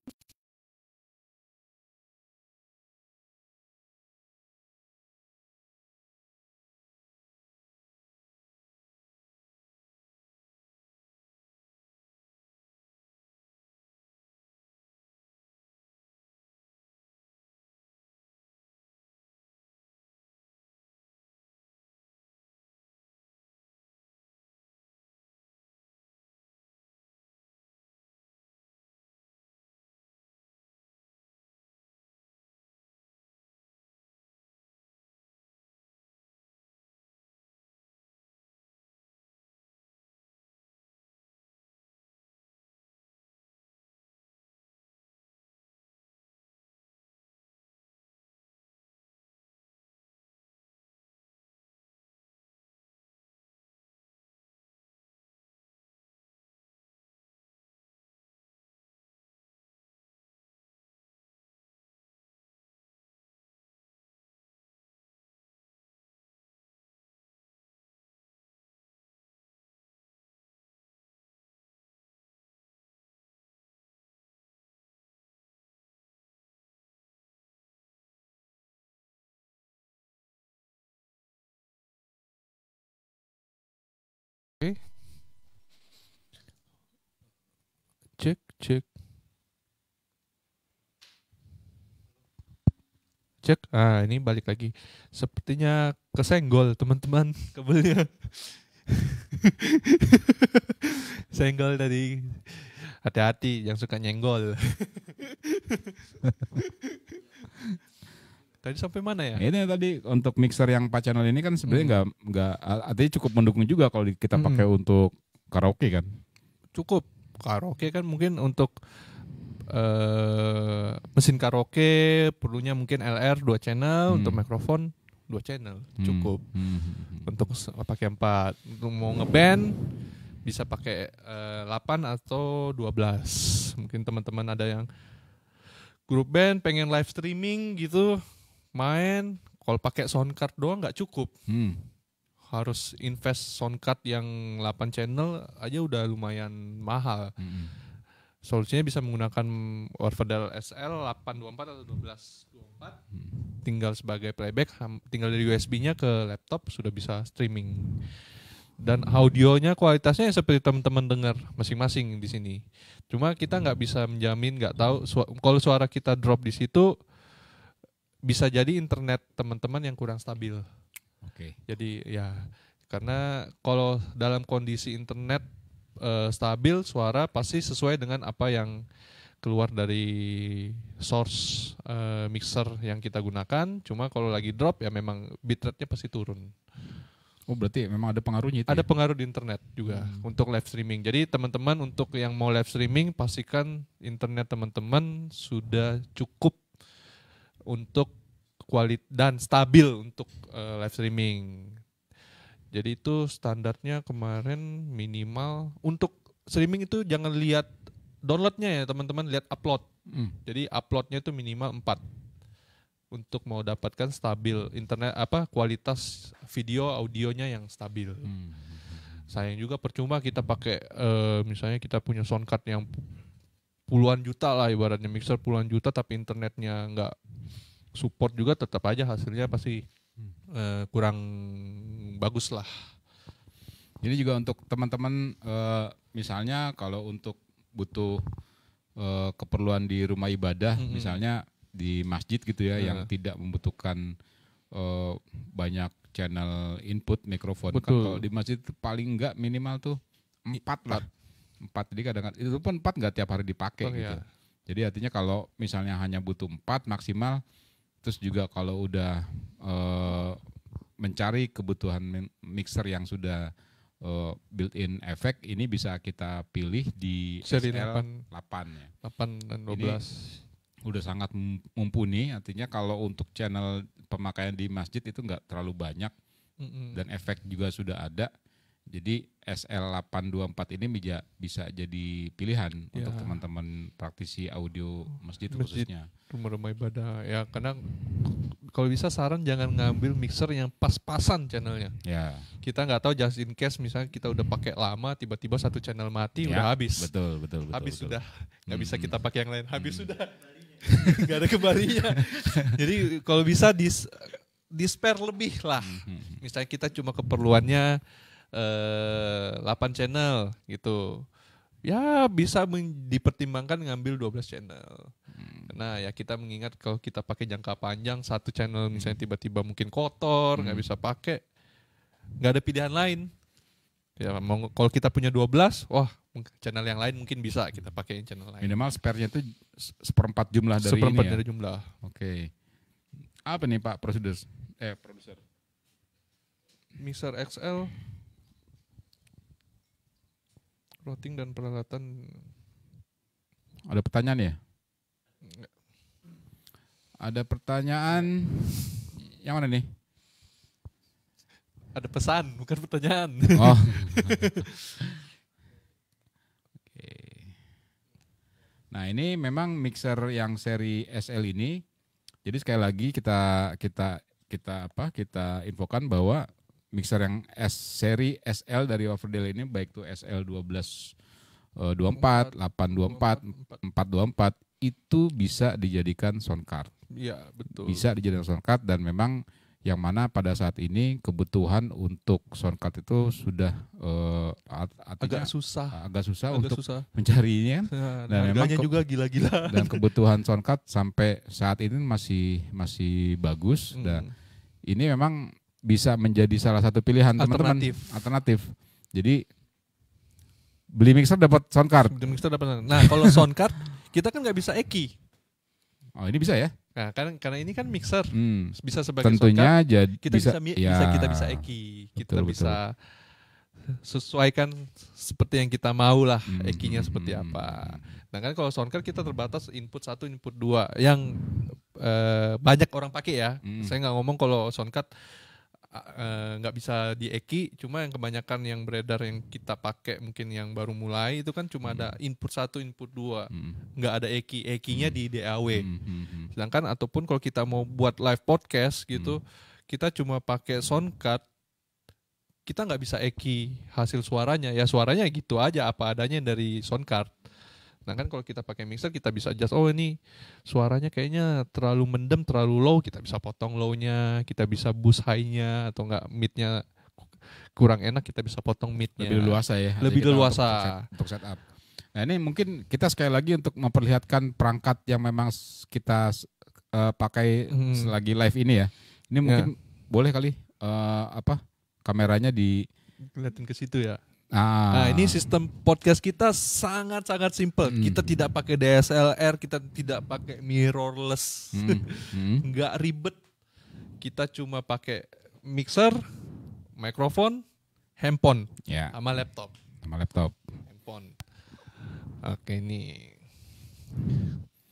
cek cek ah ini balik lagi sepertinya kesenggol teman-teman kabelnya senggol tadi hati-hati yang suka nyenggol Tadi sampai mana ya? Ini tadi untuk mixer yang pak channel ini kan sebenarnya nggak hmm. nggak artinya cukup mendukung juga kalau kita hmm. pakai hmm. untuk karaoke kan? Cukup, karaoke kan mungkin untuk uh, mesin karaoke perlunya mungkin LR dua channel hmm. untuk mikrofon dua channel hmm. cukup hmm. hmm, hmm untuk pakai empat untuk mau ngeband bisa pakai eh, delapan 8 atau 12 mungkin teman-teman ada yang grup band pengen live streaming gitu main kalau pakai sound card doang nggak cukup hmm harus invest sound card yang 8 channel aja udah lumayan mahal. Mm -hmm. Solusinya bisa menggunakan Orfadel SL 824 atau 1224. Mm. Tinggal sebagai playback, tinggal dari USB-nya ke laptop sudah bisa streaming. Dan audionya kualitasnya ya seperti teman-teman dengar masing-masing di sini. Cuma kita nggak bisa menjamin, nggak tahu kalau suara kita drop di situ bisa jadi internet teman-teman yang kurang stabil. Oke. Okay. Jadi ya karena kalau dalam kondisi internet uh, stabil suara pasti sesuai dengan apa yang keluar dari source uh, mixer yang kita gunakan. Cuma kalau lagi drop ya memang bitrate-nya pasti turun. Oh berarti memang ada pengaruhnya itu Ada ya? pengaruh di internet juga hmm. untuk live streaming. Jadi teman-teman untuk yang mau live streaming pastikan internet teman-teman sudah cukup untuk kualit dan stabil untuk uh, live streaming. Jadi itu standarnya kemarin minimal untuk streaming itu jangan lihat downloadnya ya teman-teman lihat upload. Hmm. Jadi uploadnya itu minimal 4 untuk mau dapatkan stabil internet apa kualitas video audionya yang stabil. Hmm. Sayang juga percuma kita pakai uh, misalnya kita punya sound card yang puluhan juta lah ibaratnya mixer puluhan juta tapi internetnya enggak support juga tetap aja hasilnya pasti uh, kurang bagus lah. Jadi juga untuk teman-teman uh, misalnya kalau untuk butuh uh, keperluan di rumah ibadah -hmm. misalnya di masjid gitu ya uh. yang tidak membutuhkan uh, banyak channel input mikrofon. Kan Betul. Kan kalau di masjid paling enggak minimal tuh empat lah. Empat jadi kadang-kadang itu pun empat nggak tiap hari dipakai oh, gitu. Iya. Jadi artinya kalau misalnya hanya butuh empat maksimal Terus juga kalau udah uh, mencari kebutuhan mixer yang sudah uh, built-in efek ini bisa kita pilih di seri SL 8 8 ya. 8 dan 12. Ini udah sangat mumpuni artinya kalau untuk channel pemakaian di masjid itu enggak terlalu banyak mm -hmm. dan efek juga sudah ada. Jadi SL824 ini bisa bisa jadi pilihan ya. untuk teman-teman praktisi audio masjid, masjid khususnya. Rumah-rumah ibadah ya karena kalau bisa saran jangan ngambil mixer yang pas-pasan channelnya. Ya. Kita nggak tahu just in case misalnya kita udah pakai lama tiba-tiba satu channel mati ya, udah habis. Betul betul betul. Habis betul. sudah nggak hmm. bisa kita pakai yang lain habis hmm. sudah nggak ada kembalinya. Jadi kalau bisa dis disper lebih lah. Hmm, hmm, hmm. Misalnya kita cuma keperluannya eh 8 channel gitu. Ya bisa dipertimbangkan ngambil 12 channel. Hmm. Nah, ya kita mengingat kalau kita pakai jangka panjang satu channel hmm. misalnya tiba-tiba mungkin kotor, nggak hmm. bisa pakai. nggak ada pilihan lain. Ya mau kalau kita punya 12, wah channel yang lain mungkin bisa kita pakai channel lain. Minimal spare-nya itu seperempat jumlah dari seperempat ini ya? dari jumlah. Oke. Okay. Apa nih Pak Produser? Eh, produser. Mister XL clothing dan peralatan. Ada pertanyaan ya? Enggak. Ada pertanyaan yang mana nih? Ada pesan, bukan pertanyaan. Oh. Oke. Nah, ini memang mixer yang seri SL ini. Jadi sekali lagi kita kita kita apa? Kita infokan bahwa mixer yang S seri SL dari Overdale ini baik itu SL 12 24, 824, 424 itu bisa dijadikan sound card. Iya, betul. Bisa dijadikan sound card dan memang yang mana pada saat ini kebutuhan untuk sound card itu sudah uh, agak susah agak susah agak untuk susah. mencarinya nah, dan memang juga gila-gila dan kebutuhan sound card sampai saat ini masih masih bagus hmm. dan ini memang bisa menjadi salah satu pilihan teman-teman alternatif. alternatif. Jadi beli mixer dapat sound card. Beli mixer dapat. Nah, kalau sound card kita kan nggak bisa eki. Oh, ini bisa ya? Nah, karena karena ini kan mixer hmm. bisa sebagai tentunya sound card, kita bisa, bisa, ya, kita bisa eki, kita betul, bisa betul. sesuaikan seperti yang kita mau lah hmm. ekinya seperti apa. Nah kan kalau sound card kita terbatas input satu, input dua yang eh, banyak orang pakai ya. Hmm. Saya nggak ngomong kalau sound card Eh, nggak uh, bisa di Eki, cuma yang kebanyakan yang beredar yang kita pakai mungkin yang baru mulai itu kan cuma hmm. ada input satu, input dua, hmm. nggak ada Eki, ekinya hmm. di DAW. Hmm hmm, hmm. hmm. Sedangkan ataupun kalau kita mau buat live podcast gitu, hmm. kita cuma pakai sound card kita nggak bisa Eki hasil suaranya, ya suaranya gitu aja apa adanya dari sound card Sedangkan nah, kan kalau kita pakai mixer kita bisa adjust oh ini suaranya kayaknya terlalu mendem, terlalu low, kita bisa potong low-nya, kita bisa boost high-nya atau enggak mid-nya kurang enak kita bisa potong mid-nya. Lebih luasa ya. Lebih luasa untuk, untuk setup. Nah ini mungkin kita sekali lagi untuk memperlihatkan perangkat yang memang kita uh, pakai hmm. selagi live ini ya. Ini mungkin ya. boleh kali uh, apa kameranya di kelihatan ke situ ya. Ah. Nah, ini sistem podcast kita sangat-sangat simple. Hmm. Kita tidak pakai DSLR, kita tidak pakai mirrorless, hmm. Hmm. nggak ribet. Kita cuma pakai mixer, mikrofon, handphone, yeah. sama laptop. Sama laptop. Handphone. Oke, ini.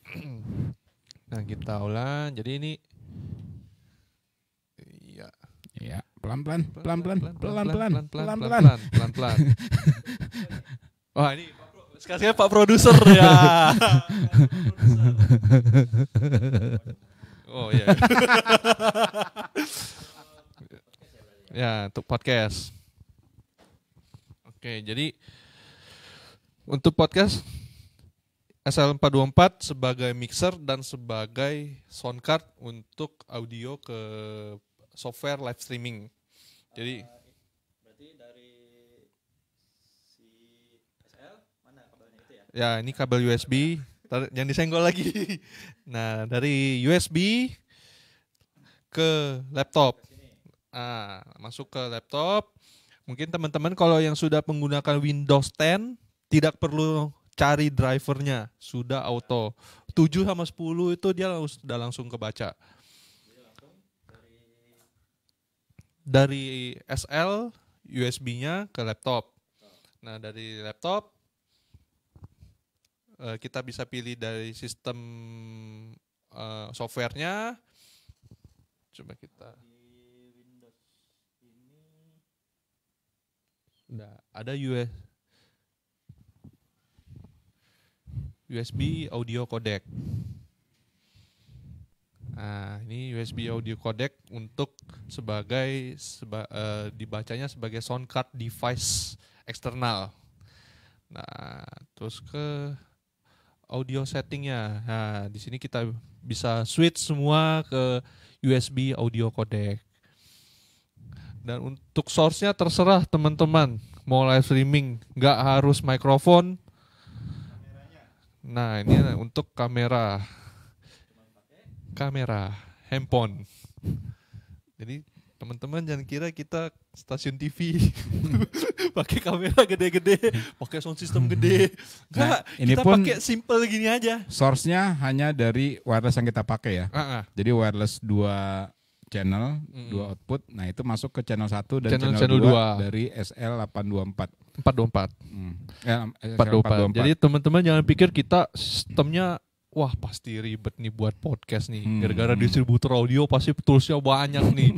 Nah, kita ulang. Jadi ini pelan-pelan, pelan-pelan, pelan-pelan, pelan-pelan, pelan-pelan. pelan ini pelan Pak produser ya. oh iya. ya, untuk podcast. Oke, jadi untuk podcast SL424 sebagai mixer dan sebagai sound card untuk audio ke software live streaming. Jadi eh, berarti dari si SL mana kabelnya itu ya? Ya, ini kabel USB. Tar, jangan disenggol lagi. Nah, dari USB ke laptop. Ah, masuk ke laptop. Mungkin teman-teman kalau yang sudah menggunakan Windows 10 tidak perlu cari drivernya, sudah auto. 7 sama 10 itu dia sudah langsung kebaca. dari SL USB-nya ke laptop. Nah, dari laptop eh, kita bisa pilih dari sistem uh, softwarenya. Coba kita ada US USB audio codec. Nah, ini USB audio codec untuk sebagai seba, uh, dibacanya sebagai sound card device eksternal. Nah, terus ke audio settingnya. Nah, di sini kita bisa switch semua ke USB audio codec. Dan untuk source-nya terserah teman-teman mau live streaming, nggak harus mikrofon. Nah, ini untuk kamera kamera, handphone. Jadi teman-teman jangan kira kita stasiun TV pakai kamera gede-gede, pakai sound system gede. Enggak, nah, ini kita pun pakai simple gini aja. Source-nya hanya dari wireless yang kita pakai ya. Uh -uh. Jadi wireless dua channel, mm. dua output. Nah, itu masuk ke channel satu dan channel, channel, 2, 2 dari SL824. 424. Hmm. Ya, 424 424. Jadi teman-teman jangan pikir kita sistemnya wah pasti ribet nih buat podcast nih hmm. gara-gara distributor audio pasti toolsnya banyak nih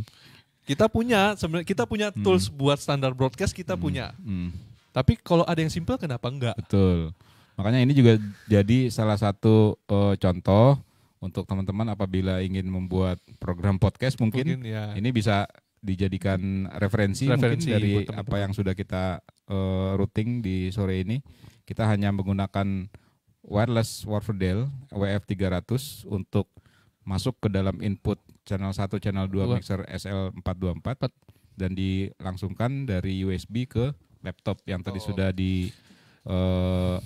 kita punya sebenarnya kita punya hmm. tools hmm. buat standar broadcast kita hmm. punya hmm. tapi kalau ada yang simple kenapa enggak betul makanya ini juga jadi salah satu uh, contoh untuk teman-teman apabila ingin membuat program podcast mungkin, mungkin ya. ini bisa dijadikan referensi, referensi mungkin dari apa yang sudah kita uh, routing di sore ini kita hanya menggunakan wireless Warfordale WF300 untuk masuk ke dalam input channel 1, channel 2 Dua. mixer SL424 Pat. dan dilangsungkan dari USB ke laptop yang tadi oh. sudah di uh,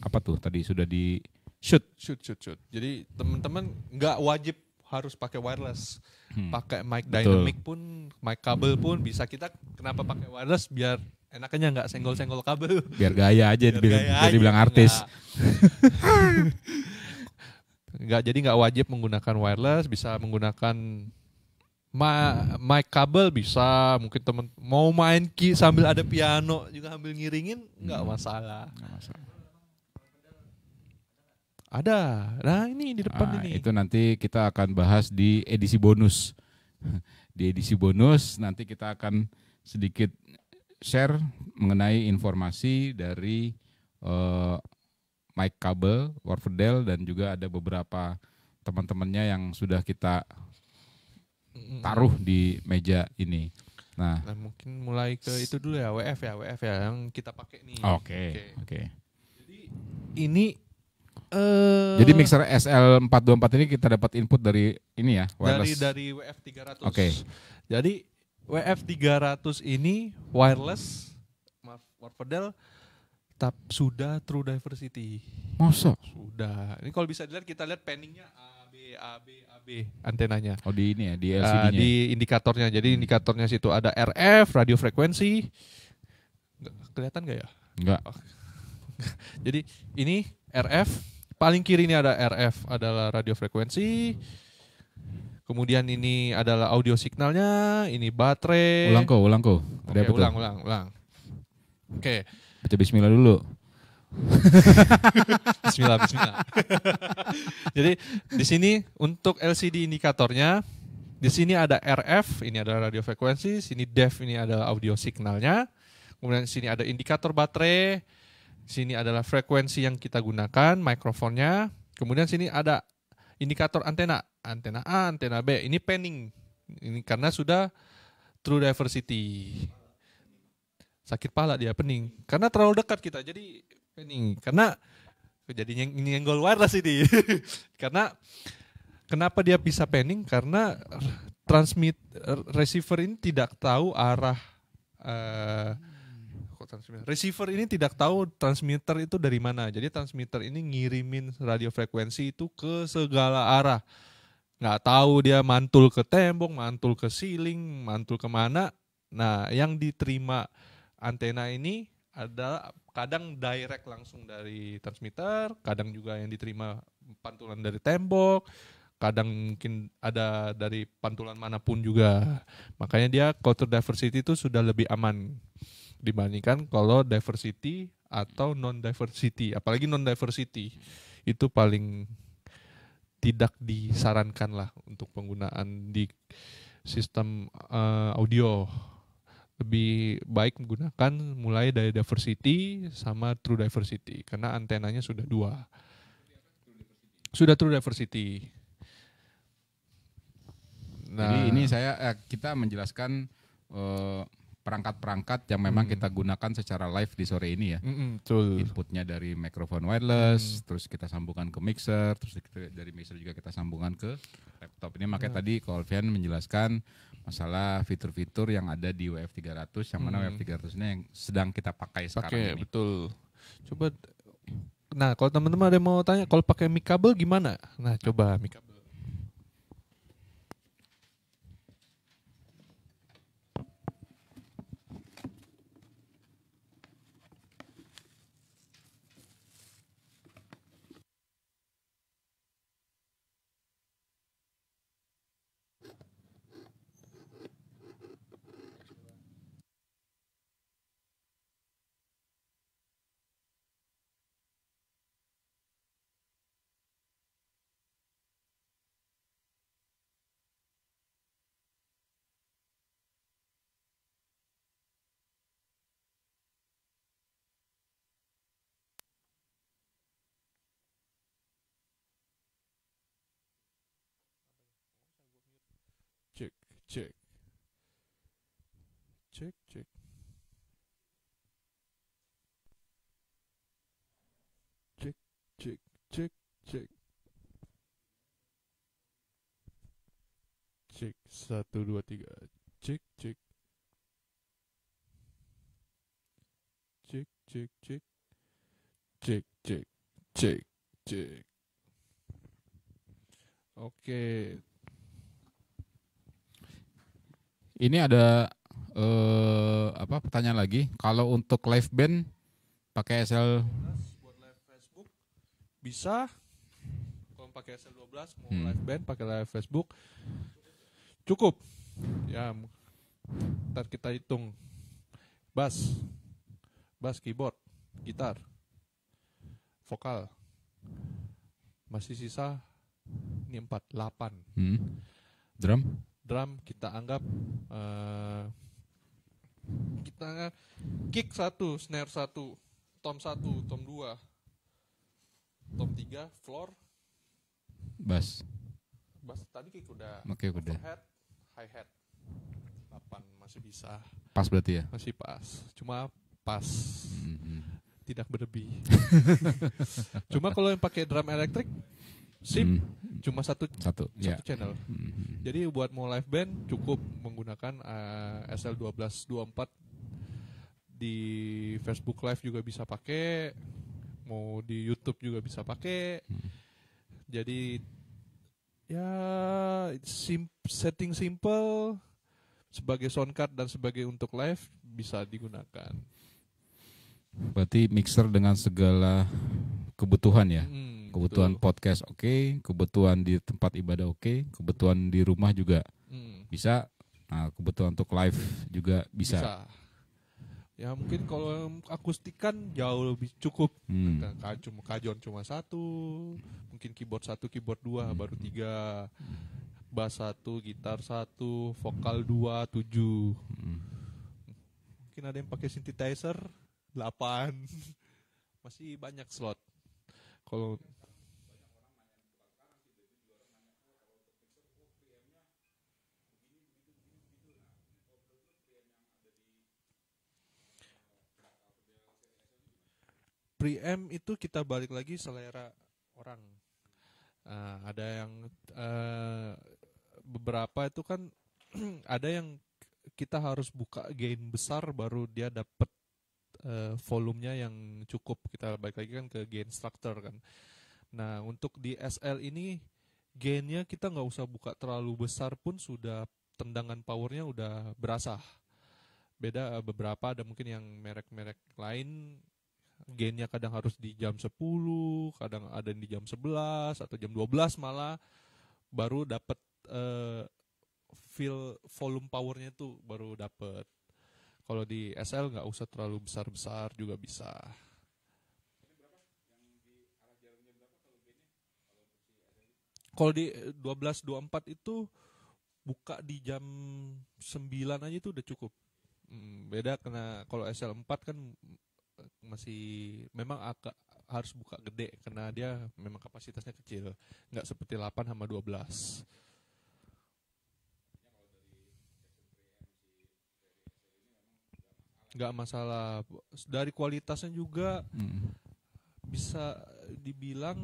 apa tuh tadi sudah di shoot shoot shoot shoot. Jadi teman-teman nggak wajib harus pakai wireless. Hmm. Pakai mic Betul. pun, mic kabel pun bisa kita kenapa pakai wireless biar enaknya nggak senggol-senggol hmm. kabel. Biar gaya aja Biar dibilang, gaya dibilang iya. artis. Nggak jadi nggak wajib menggunakan wireless, bisa menggunakan ma mic kabel bisa mungkin temen mau main ki sambil ada piano juga sambil ngiringin nggak hmm. masalah. masalah. Ada. Nah, ini di depan nah, ini. Itu nanti kita akan bahas di edisi bonus. di edisi bonus nanti kita akan sedikit share mengenai informasi dari uh, Mike Kabel, Warfordel, dan juga ada beberapa teman-temannya yang sudah kita taruh di meja ini. Nah, nah, mungkin mulai ke itu dulu ya WF ya WF ya yang kita pakai nih. Oke. Okay, Oke. Okay. Okay. Jadi ini uh, Jadi mixer SL424 ini kita dapat input dari ini ya wireless. Dari dari WF 300. Oke. Okay. Jadi WF 300 ini wireless maaf Warfadel tap sudah True Diversity. Masa? Sudah. Ini kalau bisa dilihat kita lihat panningnya A B A antenanya. Oh di ini ya di ah, LCD-nya. Uh, di ya? indikatornya. Jadi hmm. indikatornya situ ada RF, radio frekuensi. Kelihatan nggak ya? Enggak. Oh. Jadi ini RF, paling kiri ini ada RF adalah radio frekuensi. Kemudian ini adalah audio signalnya, ini baterai. Ulang kok, ulang kok. Oke, okay, ulang, ulang, ulang. Oke. Okay. Baca bismillah dulu. bismillah, bismillah. Jadi di sini untuk LCD indikatornya, di sini ada RF, ini adalah radio frekuensi, sini DEF ini adalah audio signalnya. Kemudian di sini ada indikator baterai, di sini adalah frekuensi yang kita gunakan, mikrofonnya. Kemudian sini ada indikator antena, antena A, antena B. Ini panning. Ini karena sudah true diversity. Sakit pala dia pening. Karena terlalu dekat kita. Jadi pening, Karena jadi ini yang gol wireless ini. karena kenapa dia bisa pening, Karena transmit receiver ini tidak tahu arah uh, transmitter. Receiver ini tidak tahu transmitter itu dari mana. Jadi transmitter ini ngirimin radio frekuensi itu ke segala arah. Nggak tahu dia mantul ke tembok, mantul ke ceiling, mantul ke mana. Nah, yang diterima antena ini adalah kadang direct langsung dari transmitter, kadang juga yang diterima pantulan dari tembok, kadang mungkin ada dari pantulan manapun juga. Makanya dia culture diversity itu sudah lebih aman dibandingkan kalau diversity atau non diversity apalagi non diversity itu paling tidak disarankan lah untuk penggunaan di sistem uh, audio lebih baik menggunakan mulai dari diversity sama true diversity karena antenanya sudah dua sudah true diversity nah jadi ini saya eh, kita menjelaskan uh, perangkat-perangkat yang memang hmm. kita gunakan secara live di sore ini ya. Hmm, hmm betul. Inputnya dari microphone wireless, hmm. terus kita sambungkan ke mixer, terus dari mixer juga kita sambungkan ke laptop. Ini makanya yeah. tadi Colvian menjelaskan masalah fitur-fitur yang ada di WF 300 yang mana hmm. WF 300 ini yang sedang kita pakai sekarang okay, ini. betul. Coba Nah, kalau teman-teman ada yang mau tanya kalau pakai mic kabel gimana? Nah, coba mic kabel cek cek cek cek cek cek cek cek satu dua tiga cek cek cek cek cek cek cek cek cek oke ini ada uh, apa pertanyaan lagi. Kalau untuk live band pakai SL buat live Facebook bisa kalau pakai SL12 mau hmm. live band pakai live Facebook cukup ya ntar kita hitung bass bass keyboard gitar vokal masih sisa ini empat delapan hmm. drum drum kita anggap uh, kita anggap kick satu, snare satu, tom satu, tom dua, tom tiga, floor, bass, bass tadi kick udah, Oke, udah. head hi hat, delapan masih bisa. Pas berarti ya? Masih pas, cuma pas. Mm -hmm. Tidak berlebih. Cuma kalau yang pakai drum elektrik sip hmm. cuma satu satu, ya. satu yeah. channel hmm. jadi buat mau live band cukup menggunakan uh, SL 1224 di Facebook Live juga bisa pakai mau di YouTube juga bisa pakai hmm. jadi ya sim setting simple sebagai soundcard dan sebagai untuk live bisa digunakan Berarti mixer dengan segala kebutuhan ya. Hmm, kebutuhan betul. podcast oke, okay, kebutuhan di tempat ibadah oke, okay, kebutuhan di rumah juga hmm. bisa. Nah, kebutuhan untuk live juga bisa. bisa. Ya mungkin kalau akustik kan jauh lebih cukup. Hmm. kajon cuma satu, mungkin keyboard satu, keyboard dua, hmm. baru tiga, bass satu, gitar satu, vokal dua, tujuh. Hmm. Mungkin ada yang pakai synthesizer, 8 masih banyak slot kalau Pre-M itu kita balik lagi selera orang. Uh, ada yang uh, beberapa itu kan ada yang kita harus buka gain besar baru dia dapat uh, volumenya yang cukup. Kita balik lagi kan ke gain structure kan. Nah, untuk di SL ini gainnya kita nggak usah buka terlalu besar pun sudah tendangan powernya udah berasa. Beda eh, beberapa ada mungkin yang merek-merek lain gainnya kadang harus di jam 10, kadang ada yang di jam 11 atau jam 12 malah baru dapat uh, eh, feel volume powernya itu baru dapat kalau di SL nggak usah terlalu besar-besar juga bisa. Kalau di 12.24 eh, itu buka di jam 9 aja itu udah cukup. Mm, beda kena kalau SL4 kan eh, masih memang agak harus buka gede karena dia memang kapasitasnya kecil. Nggak seperti 8 sama 12. nggak masalah dari kualitasnya juga hmm. bisa dibilang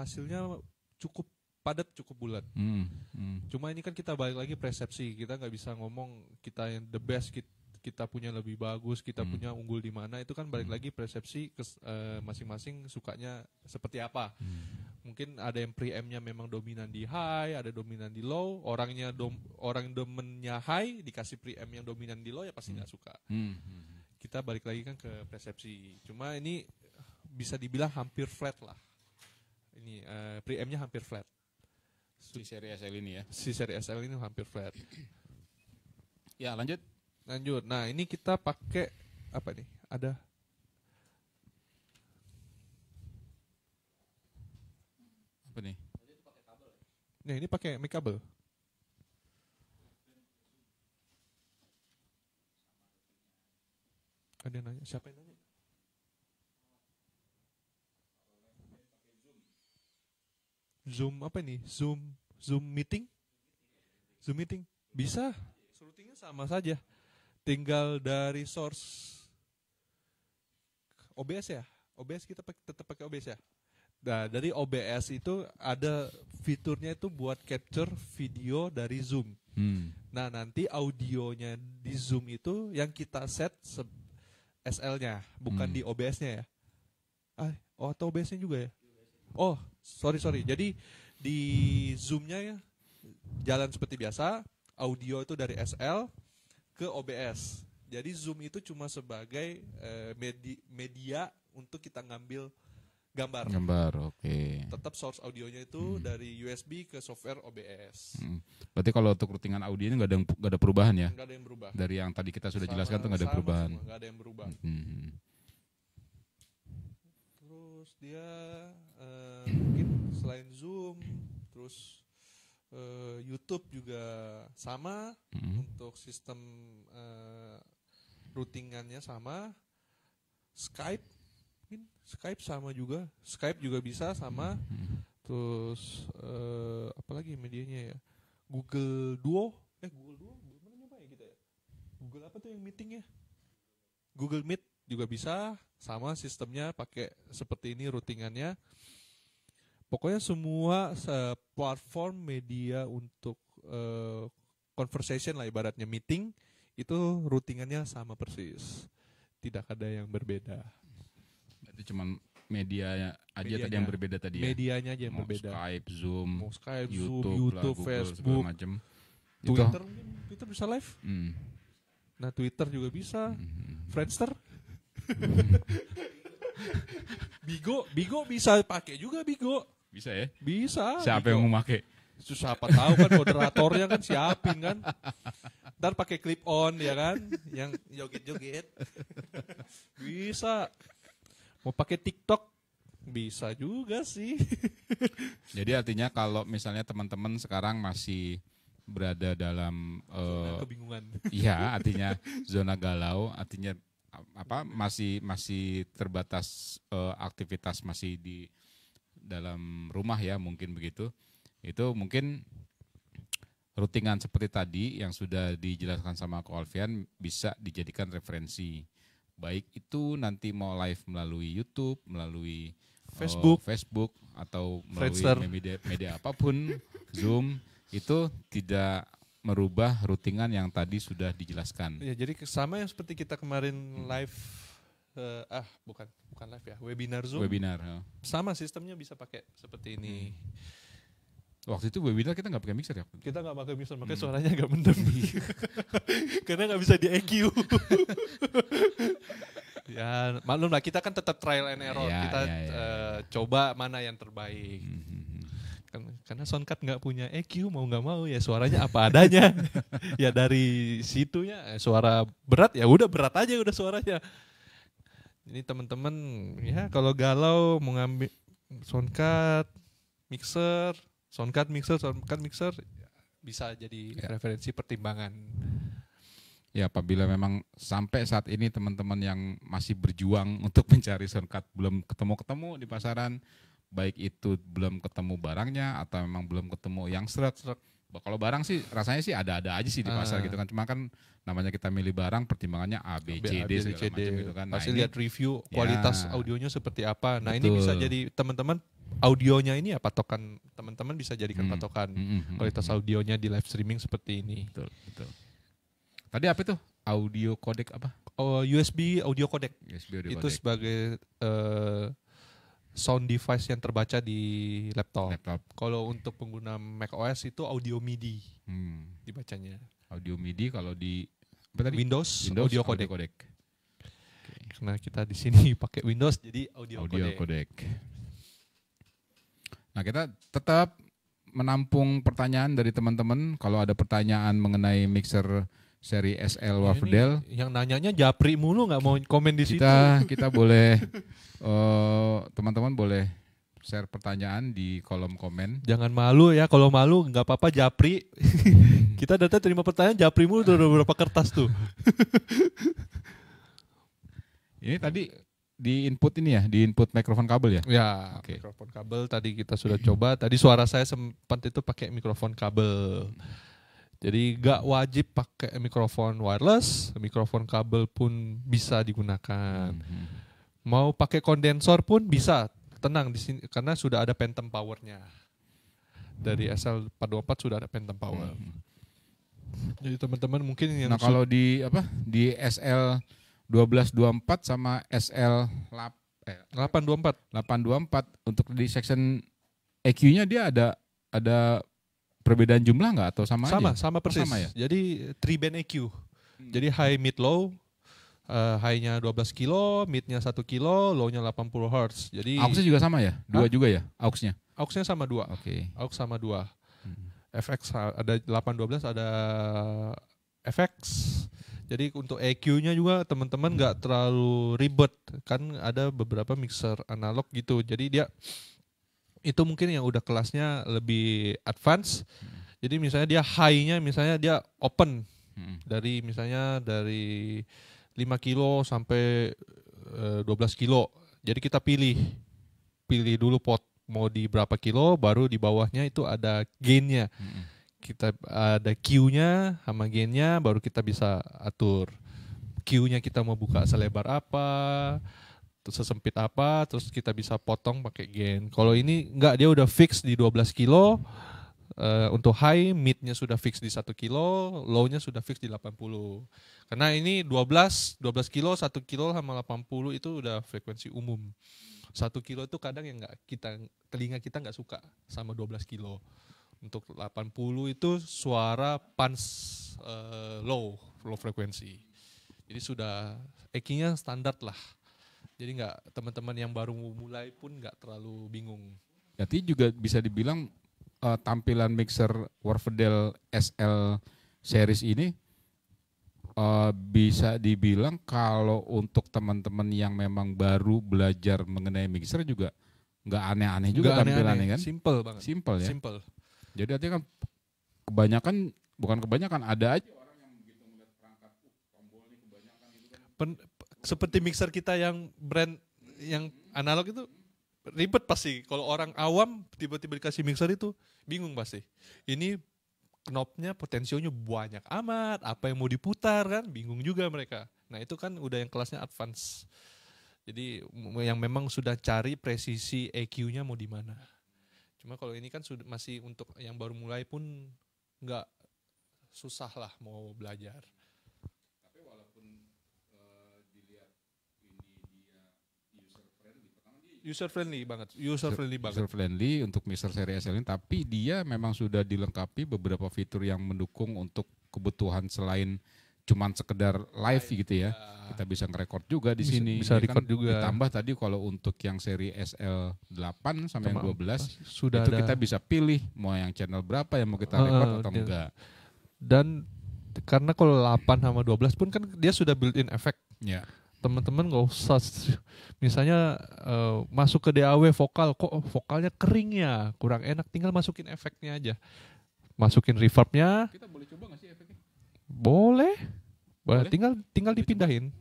hasilnya cukup padat cukup bulat. Hmm. Hmm. Cuma ini kan kita balik lagi persepsi kita nggak bisa ngomong kita yang the best kita, kita punya lebih bagus kita hmm. punya unggul di mana itu kan balik hmm. lagi persepsi eh, masing-masing uh, sukanya seperti apa. Hmm mungkin ada yang priemnya memang dominan di high, ada dominan di low, orangnya dom, orang domennya high dikasih priem yang dominan di low ya pasti hmm. nggak hmm. suka. Hmm, hmm. Kita balik lagi kan ke persepsi. Cuma ini eh, bisa dibilang hampir flat lah. Ini uh, hampir flat. Si seri SL ini ya. Si seri SL ini hampir flat. ya, lanjut. Lanjut. Nah, ini kita pakai apa nih? Ada Apa nih? Nah, ini pakai mic kabel. Ada yang nanya, siapa yang nanya? Zoom apa ini Zoom Zoom meeting? Zoom meeting. Bisa. Solutingnya sama saja. Tinggal dari source OBS ya. OBS kita tetap pakai OBS ya. Nah, dari OBS itu ada fiturnya itu buat capture video dari Zoom. Hmm. Nah, nanti audionya di Zoom itu yang kita set SL-nya, bukan hmm. di OBS-nya ya. Ah, oh, atau OBS-nya juga ya? Oh, sorry, sorry. Jadi di Zoom-nya ya, jalan seperti biasa, audio itu dari SL ke OBS. Jadi Zoom itu cuma sebagai eh, media, media untuk kita ngambil gambar. Gambar, oke. Okay. Tetap source audionya itu hmm. dari USB ke software OBS. Hmm. Berarti kalau untuk rutingan audio ini nggak ada yang, ada perubahan ya? Nggak ada yang berubah. Dari yang tadi kita sudah sama, jelaskan tuh nggak ada perubahan. Nggak ada yang berubah. Hmm. hmm, hmm. Terus dia uh, mungkin selain Zoom, terus uh, YouTube juga sama hmm. untuk sistem uh, eh, routingannya sama. Skype mungkin Skype sama juga Skype juga bisa sama terus uh, eh, apalagi medianya ya Google Duo eh Google Duo gimana nyoba ya kita ya Google apa tuh yang meetingnya Google Meet juga bisa sama sistemnya pakai seperti ini routingannya pokoknya semua se platform media untuk uh, conversation lah ibaratnya meeting itu routingannya sama persis tidak ada yang berbeda itu cuman media aja medianya. tadi yang berbeda tadi ya. Medianya aja yang mau berbeda. Skype, Zoom, mau Skype, YouTube, Zoom, YouTube, lah, Google, Facebook, macam. Twitter, itu. Twitter bisa live. hmm. Nah, Twitter juga bisa. hmm. Friendster. hmm. Bigo, Bigo bisa pakai juga Bigo. Bisa ya? Bisa. Siapa Bigo. yang mau pakai? Susah apa tahu kan moderatornya kan siapin kan. Ntar pakai clip on ya kan, yang joget-joget. Bisa mau pakai TikTok bisa juga sih. Jadi artinya kalau misalnya teman-teman sekarang masih berada dalam zona eh, kebingungan. Iya, artinya zona galau, artinya apa masih masih terbatas uh, aktivitas masih di dalam rumah ya mungkin begitu. Itu mungkin rutingan seperti tadi yang sudah dijelaskan sama Ko Alfian bisa dijadikan referensi baik itu nanti mau live melalui YouTube, melalui eh, Facebook, oh, Facebook atau melalui media, media apapun, Zoom itu tidak merubah rutingan yang tadi sudah dijelaskan. Ya, jadi sama yang seperti kita kemarin hmm. live uh, ah bukan bukan live ya, webinar Zoom. Webinar. Ya. Sama sistemnya bisa pakai seperti ini. Hmm. Waktu itu webinar kita nggak pakai mixer ya? Kita nggak pakai mixer, makanya hmm. suaranya agak mendem. Iya. Karena nggak bisa di EQ. ya maklum lah kita kan tetap trial and error. Ya, kita ya, ya, uh, coba mana yang terbaik. Hmm. hmm, hmm. Kan, karena Soundcard nggak punya EQ mau nggak mau ya suaranya apa adanya. ya dari situnya eh, suara berat ya udah berat aja udah suaranya. Ini teman-teman ya kalau galau mau ngambil Soundcard, mixer, soundcard mixer soundcard mixer bisa jadi ya. referensi pertimbangan ya apabila memang sampai saat ini teman-teman yang masih berjuang untuk mencari soundcard belum ketemu-ketemu di pasaran baik itu belum ketemu barangnya atau memang belum ketemu yang serak kalau barang sih rasanya sih ada-ada aja sih di pasar ah. gitu kan cuma kan namanya kita milih barang pertimbangannya A B C D segala macam gitu kan nah, pasti lihat review kualitas ya. audionya seperti apa nah Betul. ini bisa jadi teman-teman audionya ini ya patokan teman-teman bisa jadikan hmm. patokan hmm. hmm, hmm kualitas hmm. audionya di live streaming seperti ini. Betul, betul. Tadi apa itu? Audio codec apa? Oh, USB audio codec. USB audio itu codec. sebagai uh, sound device yang terbaca di laptop. laptop. Kalau untuk pengguna Mac OS itu audio MIDI. Hmm. Dibacanya. Audio MIDI kalau di apa Windows, Windows audio codec. Audio codec. Okay. Karena kita di sini pakai Windows jadi audio, audio codec. codec. Nah, kita tetap menampung pertanyaan dari teman-teman. Kalau ada pertanyaan mengenai mixer seri SL Wafdel, yang nanyanya Japri mulu nggak mau komen di kita, situ. Kita boleh teman eh, teman-teman boleh share pertanyaan di kolom komen. Jangan malu ya, kalau malu nggak apa-apa Japri. Hmm. kita data terima pertanyaan Japri mulu udah beberapa kertas tuh. Ini tadi di input ini ya, di input mikrofon kabel ya? Ya, okay. mikrofon kabel tadi kita sudah coba. Tadi suara saya sempat itu pakai mikrofon kabel. Jadi gak wajib pakai mikrofon wireless, mikrofon kabel pun bisa digunakan. Hmm. Mau pakai kondensor pun bisa, tenang di sini karena sudah ada phantom powernya. Dari hmm. SL 424 sudah ada phantom power. Hmm. Jadi teman-teman mungkin yang Nah, kalau di apa? Di SL 1224 sama SL 824. 824 untuk di section EQ-nya dia ada ada perbedaan jumlah nggak atau sama, sama aja? Sama, persis. Sama ya? Jadi three band EQ. Hmm. Jadi high, mid, low. Uh, high-nya 12 kilo, mid-nya 1 kilo, low-nya 80 Hz. Jadi AUX-nya juga sama ya? Dua juga ya AUX-nya? AUX-nya sama dua. Oke. Okay. AUX sama dua. Hmm. FX ada 812 ada FX jadi untuk EQ-nya juga teman-teman nggak hmm. terlalu ribet kan ada beberapa mixer analog gitu. Jadi dia itu mungkin yang udah kelasnya lebih advance. Hmm. Jadi misalnya dia high-nya misalnya dia open hmm. dari misalnya dari 5 kilo sampai e, eh, 12 kilo. Jadi kita pilih pilih dulu pot mau di berapa kilo baru di bawahnya itu ada gainnya. Hmm kita ada Q-nya sama gainnya baru kita bisa atur Q-nya kita mau buka selebar apa terus sesempit apa terus kita bisa potong pakai gain kalau ini enggak dia udah fix di 12 kilo Uh, untuk high, mid-nya sudah fix di 1 kilo, low-nya sudah fix di 80. Karena ini 12, 12 kilo, 1 kilo sama 80 itu udah frekuensi umum. satu kilo itu kadang yang enggak kita telinga kita enggak suka sama 12 kilo. Untuk 80 itu suara pans uh, eh, low, low frekuensi. Jadi sudah ekinya standar lah. Jadi nggak teman-teman yang baru mulai pun nggak terlalu bingung. Jadi juga bisa dibilang uh, tampilan mixer Warfedel SL series ini uh, bisa dibilang kalau untuk teman-teman yang memang baru belajar mengenai mixer juga nggak aneh-aneh juga aneh tampilannya aneh tampilannya kan? Simple banget. Simple ya. Simple. Jadi artinya kan kebanyakan bukan kebanyakan ada aja uh, gitu kan. Pen, seperti mixer kita yang brand yang analog itu ribet pasti kalau orang awam tiba-tiba dikasih mixer itu bingung pasti ini knobnya potensionya banyak amat apa yang mau diputar kan bingung juga mereka nah itu kan udah yang kelasnya advance jadi yang memang sudah cari presisi EQ-nya mau di mana Cuma kalau ini kan sudah masih untuk yang baru mulai pun nggak susah lah mau belajar. user friendly, banget, user friendly user, banget. User friendly untuk Mister Seri SL ini, tapi dia memang sudah dilengkapi beberapa fitur yang mendukung untuk kebutuhan selain cuman sekedar live gitu ya. Iya. Kita bisa ngerekord juga di sini. Bisa ya record kan, juga. Ditambah tadi kalau untuk yang seri SL 8 sampai yang 12 sudah itu ada. kita bisa pilih mau yang channel berapa yang mau kita record atau dia. enggak. Dan karena kalau 8 sama 12 pun kan dia sudah built-in effect. Ya. teman-teman nggak usah misalnya uh, masuk ke DAW vokal kok vokalnya kering ya kurang enak tinggal masukin efeknya aja masukin reverbnya kita boleh coba nggak sih efeknya boleh Eh, Boleh? Tinggal tinggal dipindahin.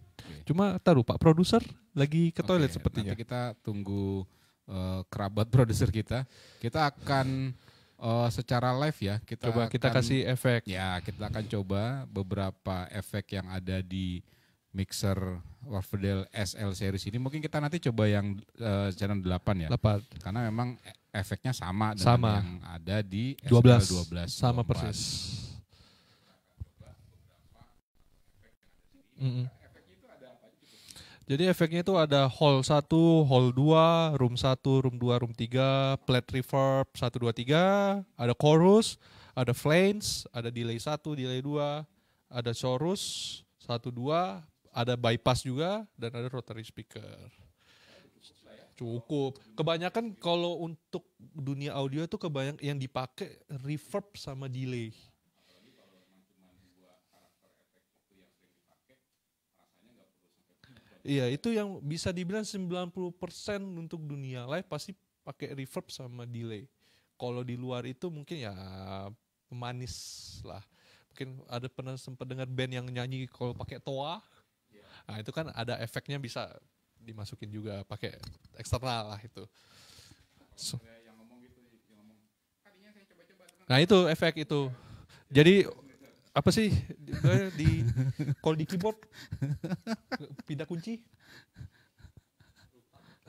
Cuma taruh Pak produser lagi ke toilet okay, sepertinya. Nanti kita tunggu uh, kerabat produser kita. Kita akan uh, secara live ya. Kita coba akan, kita kasih efek. Ya, kita akan coba beberapa efek yang ada di mixer Wafdel SL series ini. Mungkin kita nanti coba yang uh, channel 8 ya. 8. Karena memang e-, efeknya sama dengan sama. yang ada di SL 12. sama 24. persis. Mm -hmm. Jadi efeknya itu ada hall 1, hall 2, room 1, room 2, room 3, flat reverb 1, 2, 3, ada chorus, ada flames, ada delay 1, delay 2, ada chorus 1, 2, ada bypass juga, dan ada rotary speaker. Cukup. Kebanyakan kalau untuk dunia audio itu kebanyakan yang dipakai reverb sama delay. Iya, itu yang bisa dibilang 90% untuk dunia live pasti pakai reverb sama delay. Kalau di luar itu mungkin ya manis lah. Mungkin ada pernah sempat dengar band yang nyanyi kalau pakai toa. Nah, itu kan ada efeknya bisa dimasukin juga pakai eksternal lah itu. So. Gitu, nah, itu efek itu. Iya. Jadi apa sih di call di keyboard pindah kunci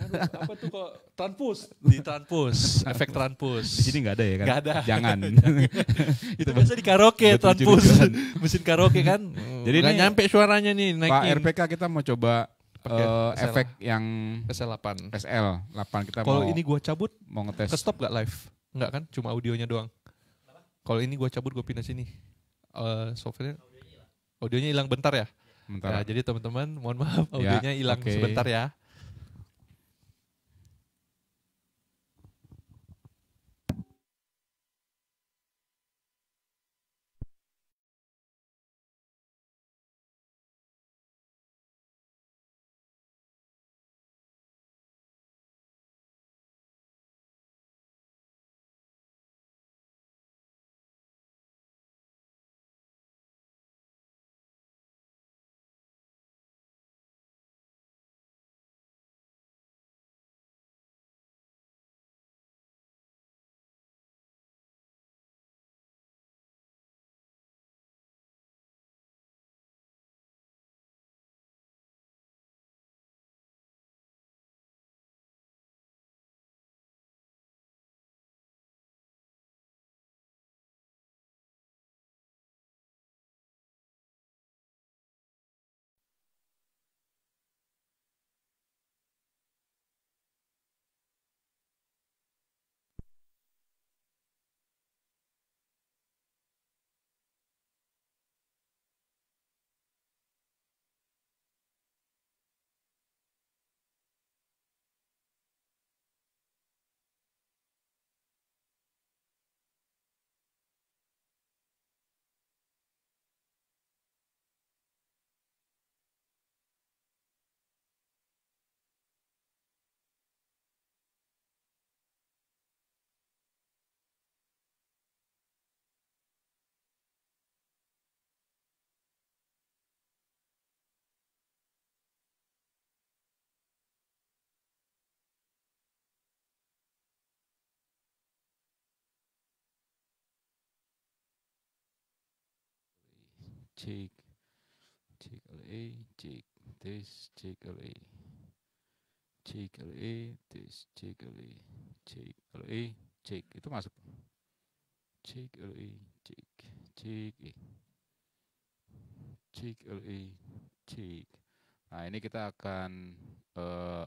Aduh, apa tuh kok transpus di transpus efek transpus di sini nggak ada ya kan nggak ada jangan itu biasa di karaoke transpus kan? mesin karaoke kan jadi nggak nyampe suaranya nih naikin. pak RPK kita mau coba uh, efek yang SL8 SL8 kita kalau ini gua cabut mau ngetes ke stop gak live nggak kan cuma audionya doang kalau ini gua cabut gua pindah sini Eh, software audionya hilang bentar ya. Bentar. Ya, jadi teman-teman mohon maaf ya, audionya hilang ya, okay. sebentar ya. cek cek LA cek this, cek LA cek LA this, cek LA cek LA cek itu masuk cek LA cek cek e cek LA cek nah ini kita akan uh,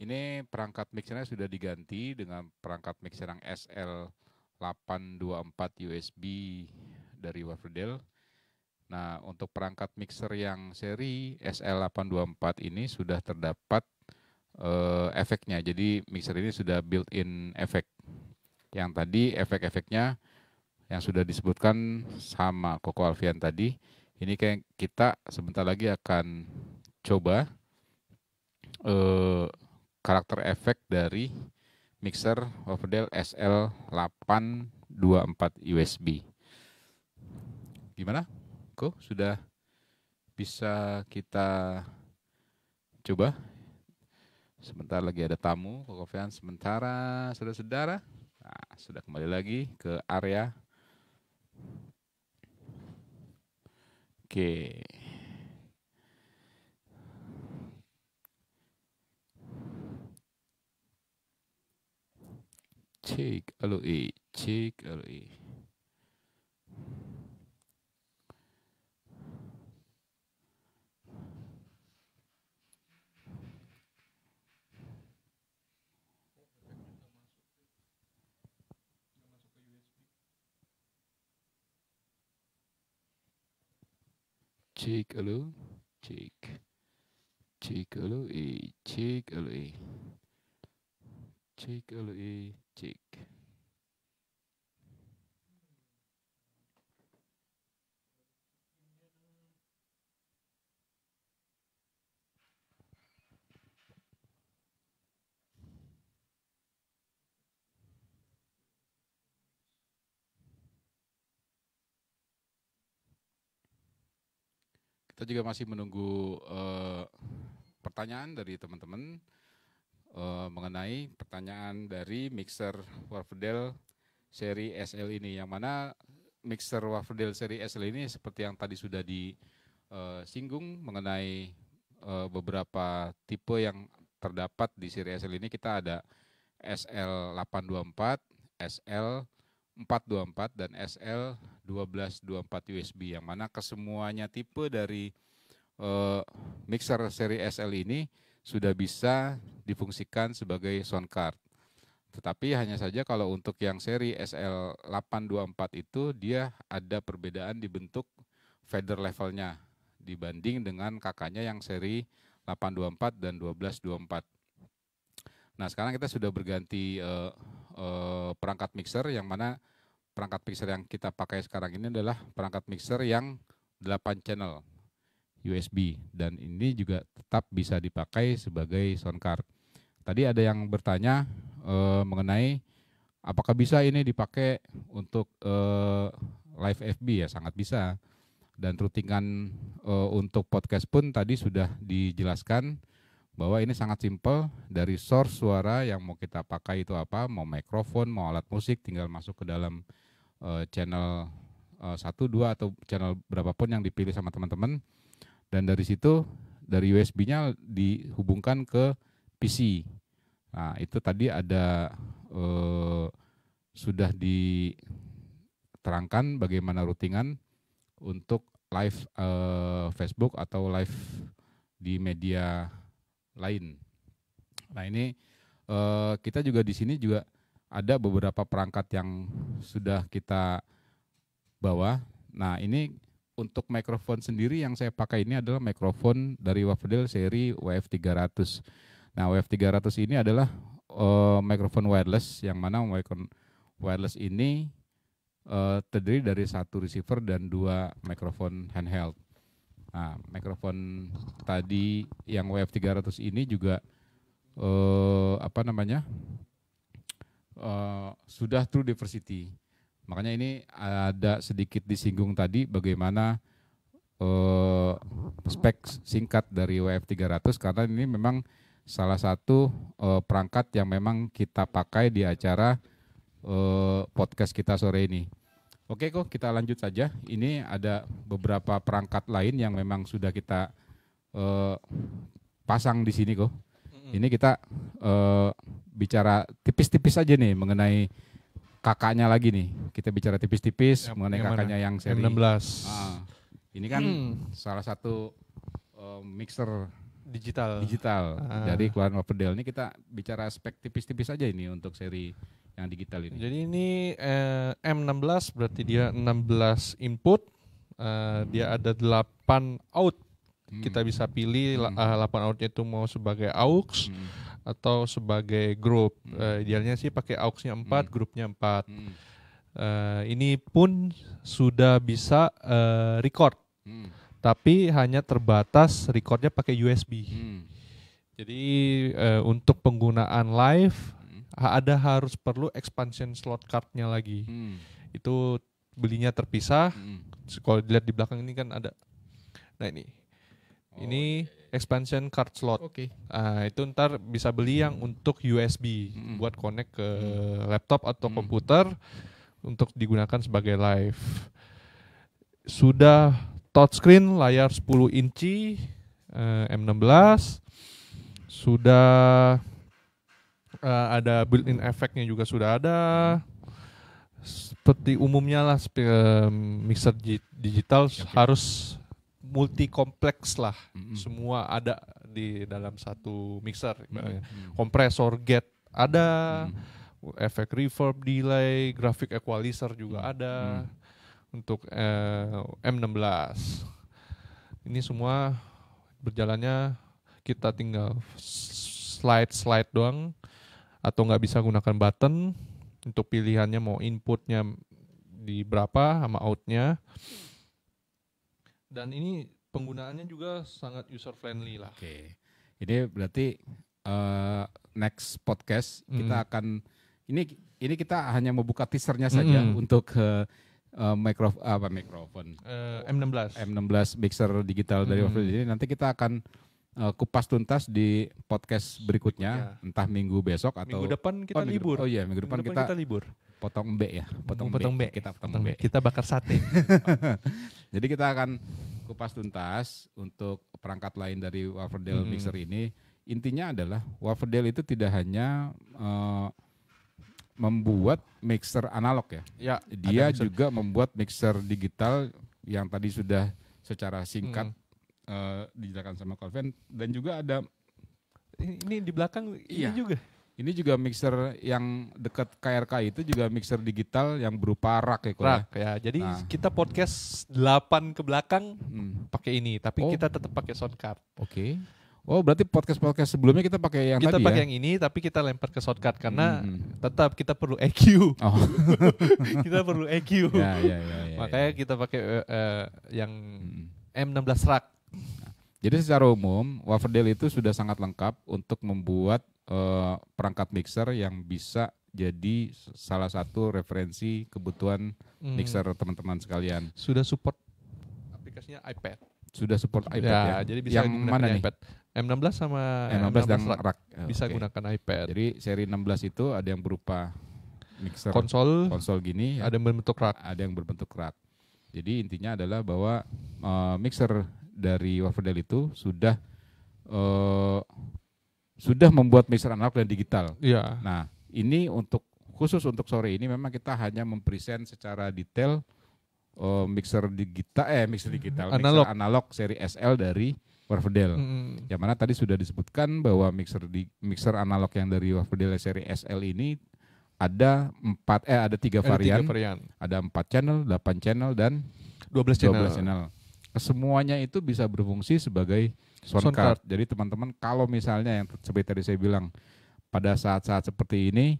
ini perangkat mixernya sudah diganti dengan perangkat mixer yang SL 824 USB dari Waverdale. Nah, untuk perangkat mixer yang seri SL824 ini sudah terdapat uh, efeknya. Jadi mixer ini sudah built-in efek. Yang tadi efek-efeknya yang sudah disebutkan sama Koko Alfian tadi. Ini kayak kita sebentar lagi akan coba uh, karakter efek dari mixer Overdale SL824 USB. Gimana? Go sudah bisa kita coba. Sebentar lagi ada tamu, Kokofian. Sementara, saudara-saudara, nah, sudah kembali lagi ke area. Oke. Cek, alo, cek, alo, check hello check check hello a check hello a check hello a check Kita juga masih menunggu uh, pertanyaan dari teman-teman uh, mengenai pertanyaan dari mixer Wafdel seri SL ini, yang mana mixer Wafdel seri SL ini seperti yang tadi sudah disinggung eh, mengenai uh, beberapa tipe yang terdapat di seri SL ini kita ada SL 824, SL 424 dan SL 1224 USB yang mana kesemuanya tipe dari uh, mixer seri SL ini sudah bisa difungsikan sebagai sound card. Tetapi hanya saja kalau untuk yang seri SL824 itu dia ada perbedaan di bentuk feather levelnya dibanding dengan kakaknya yang seri 824 dan 1224. Nah sekarang kita sudah berganti uh, uh, perangkat mixer yang mana perangkat mixer yang kita pakai sekarang ini adalah perangkat mixer yang 8 channel USB dan ini juga tetap bisa dipakai sebagai sound card. Tadi ada yang bertanya e, mengenai apakah bisa ini dipakai untuk e, live FB ya sangat bisa dan routingan e, eh, untuk podcast pun tadi sudah dijelaskan bahwa ini sangat simple dari source suara yang mau kita pakai itu apa, mau mikrofon, mau alat musik tinggal masuk ke dalam Eh, channel uh, eh, 1, atau channel berapapun yang dipilih sama teman-teman. Dan dari situ dari USB-nya dihubungkan ke PC. Nah, itu tadi ada eh, sudah diterangkan bagaimana routingan untuk live eh, Facebook atau live di media lain. Nah, ini eh, kita juga di sini juga ada beberapa perangkat yang sudah kita bawa. Nah, ini untuk mikrofon sendiri yang saya pakai ini adalah mikrofon dari Wafdel seri WF300. Nah, WF300 ini adalah uh, mikrofon wireless yang mana mikrofon wireless ini uh, terdiri dari satu receiver dan dua mikrofon handheld. Nah, mikrofon tadi yang WF300 ini juga uh, apa namanya? Eh, sudah true diversity. Makanya ini ada sedikit disinggung tadi bagaimana uh, spek singkat dari WF 300 karena ini memang salah satu uh, perangkat yang memang kita pakai di acara uh, podcast kita sore ini. Oke kok kita lanjut saja. Ini ada beberapa perangkat lain yang memang sudah kita uh, pasang di sini kok. Hmm. Ini kita uh, bicara tipis-tipis aja nih mengenai kakaknya lagi nih. Kita bicara tipis-tipis ya, mengenai yang kakaknya mana? yang seri. 16. Ah, ini kan hmm. salah satu uh, mixer digital. Digital. Ah. Jadi keluaran Overdale ini kita bicara spek tipis-tipis aja ini untuk seri yang digital ini. Jadi ini eh, M16 berarti dia 16 input, eh, dia ada 8 out kita hmm. bisa pilih hmm. uh, eh, 8 outnya itu mau sebagai aux hmm. atau sebagai grup hmm. uh, idealnya sih pakai auxnya 4 hmm. grupnya 4 hmm. uh, ini pun sudah bisa uh, record hmm. tapi hanya terbatas recordnya pakai USB hmm. jadi uh, untuk penggunaan live hmm. ada harus perlu expansion slot cardnya lagi hmm. itu belinya terpisah hmm. kalau dilihat di belakang ini kan ada nah ini Oh, ini iya, iya, iya. expansion card slot. Oke. Okay. Uh, itu ntar bisa beli yang untuk USB hmm. buat connect ke hmm. laptop atau hmm. komputer untuk digunakan sebagai live. Sudah touchscreen layar 10 inci uh, eh, M16. Sudah uh, ada built-in efeknya juga sudah ada. Seperti umumnya lah eh, mixer digital yep. harus multi kompleks lah mm -hmm. semua ada di dalam satu mixer mm -hmm. kompresor gate ada mm -hmm. efek reverb delay grafik equalizer juga mm -hmm. ada untuk eh, M16 ini semua berjalannya kita tinggal slide slide doang atau nggak bisa gunakan button untuk pilihannya mau inputnya di berapa sama outnya dan ini penggunaannya juga sangat user friendly lah. Oke. Okay. Ini berarti uh, next podcast hmm. kita mm-hmm. akan ini ini kita hanya membuka teasernya saja hmm. untuk uh, uh, apa mikrofon uh, M16 M16 mixer digital dari hmm. ini nanti kita akan uh, kupas tuntas di podcast berikutnya, berikutnya, entah minggu besok atau minggu depan kita oh, libur. oh iya, minggu, depan, minggu depan kita, kita libur. Potong B ya, potong, potong B. Kita potong, potong B. Kita bakar sate. Jadi kita akan kupas tuntas untuk perangkat lain dari Waverdel hmm. Mixer ini. Intinya adalah Waverdel itu tidak hanya uh, membuat mixer analog ya. ya Dia juga membuat mixer digital yang tadi sudah secara singkat hmm Eh, dijalankan sama Calvin dan juga ada ini di belakang iya. ini juga ini juga mixer yang dekat KRK itu juga mixer digital yang berupa rak ya, ya? Rak ya. Jadi nah. kita podcast 8 ke belakang hmm. pakai ini, tapi oh. kita tetap pakai sound card. Oke. Okay. Oh, berarti podcast-podcast sebelumnya kita pakai yang kita tadi pakai ya? yang ini tapi kita lempar ke sound card karena hmm. hmm. tetap kita perlu EQ. Oh. kita perlu EQ. Ya, ya, ya, ya, ya, Makanya ya. kita pakai uh, yang hmm. M16 rak. Nah, jadi secara umum Waverdale itu sudah sangat lengkap untuk membuat uh, perangkat mixer yang bisa jadi salah satu referensi kebutuhan hmm. mixer teman-teman sekalian. Sudah support aplikasinya iPad. Sudah support iPad ya. ya. Jadi bisa yang mana nih? iPad. M16 sama M16, M16 dan rak. rak. Eh, bisa okay. gunakan iPad. Jadi seri 16 itu ada yang berupa mixer konsol konsol gini, ya. ada yang berbentuk rak. Ada yang berbentuk rak. Jadi intinya adalah bahwa uh, mixer dari Waverdale itu sudah uh, sudah membuat mixer analog dan digital. Iya. Nah, ini untuk khusus untuk sore ini memang kita hanya mempresent secara detail uh, mixer digital eh mixer eh, mm-hmm. digital analog. mixer analog seri SL dari Waferdel. Hmm. Yang mana tadi sudah disebutkan bahwa mixer di mixer analog yang dari Waverdale seri SL ini ada empat eh ada tiga varian, ada empat channel, delapan channel dan dua channel. 12 channel semuanya itu bisa berfungsi sebagai sound, card. card. Jadi teman-teman kalau misalnya yang seperti tadi saya bilang pada saat-saat seperti ini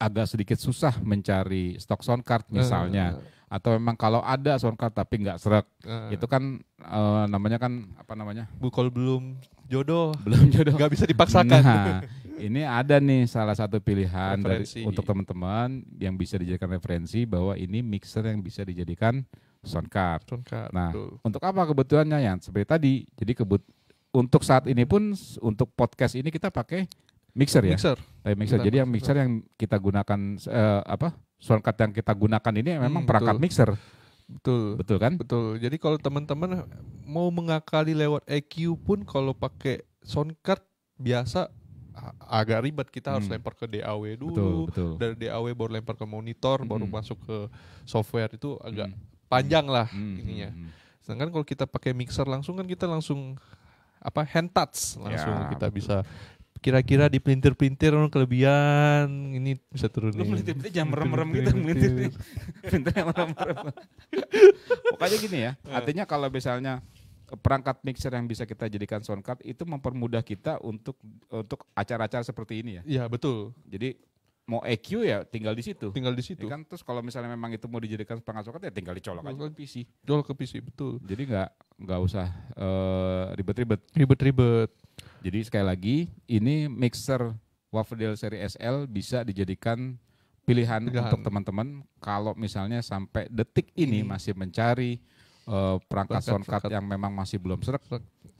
agak sedikit susah mencari stok sound card misalnya. Uh atau memang kalau ada sound card tapi nggak serak uh. Eh. itu kan uh, namanya kan apa namanya bukol belum jodoh belum jodoh nggak bisa dipaksakan nah, ini ada nih salah satu pilihan dari untuk teman-teman yang bisa dijadikan referensi bahwa ini mixer yang bisa dijadikan sound card. Sound card nah, betul. untuk apa kebutuhannya ya? seperti tadi? Jadi kebut untuk saat ini pun untuk podcast ini kita pakai mixer ya. Mixer. Eh, mixer. Jadi yang mixer yang kita gunakan uh, apa? Sound card yang kita gunakan ini memang hmm, perangkat betul. mixer. Betul. Betul kan? Betul. Jadi kalau teman-teman mau mengakali lewat EQ pun kalau pakai sound card biasa agak ribet kita harus hmm. lempar ke DAW dulu betul, betul. dari DAW baru lempar ke monitor hmm. baru masuk ke software itu agak hmm panjang lah hmm. hmm ininya. Hmm. Sedangkan kalau kita pakai mixer langsung kan kita langsung apa hand touch langsung ya, kita betul. bisa kira-kira di pelintir-pelintir kelebihan ini bisa turun. Lu pelintir pelintir jangan merem-merem gitu pelintir Pelintir yang merem-merem. Pokoknya gini ya, iya. artinya kalau misalnya perangkat mixer yang bisa kita jadikan sound card itu mempermudah kita untuk untuk acara-acara seperti ini ya. Iya, betul. Jadi mau EQ ya tinggal di situ. Tinggal di ya situ. Ya kan terus kalau misalnya memang itu mau dijadikan perangkat soket ya tinggal dicolok aja ke PC. Colok ke PC betul. Jadi nggak nggak usah ribet eh, ribet-ribet. Ribet-ribet. Jadi sekali lagi ini mixer Wafdel seri SL bisa dijadikan pilihan, pilihan. untuk teman-teman kalau misalnya sampai detik ini ini. masih mencari uh, perangkat soundcard yang memang masih belum serak.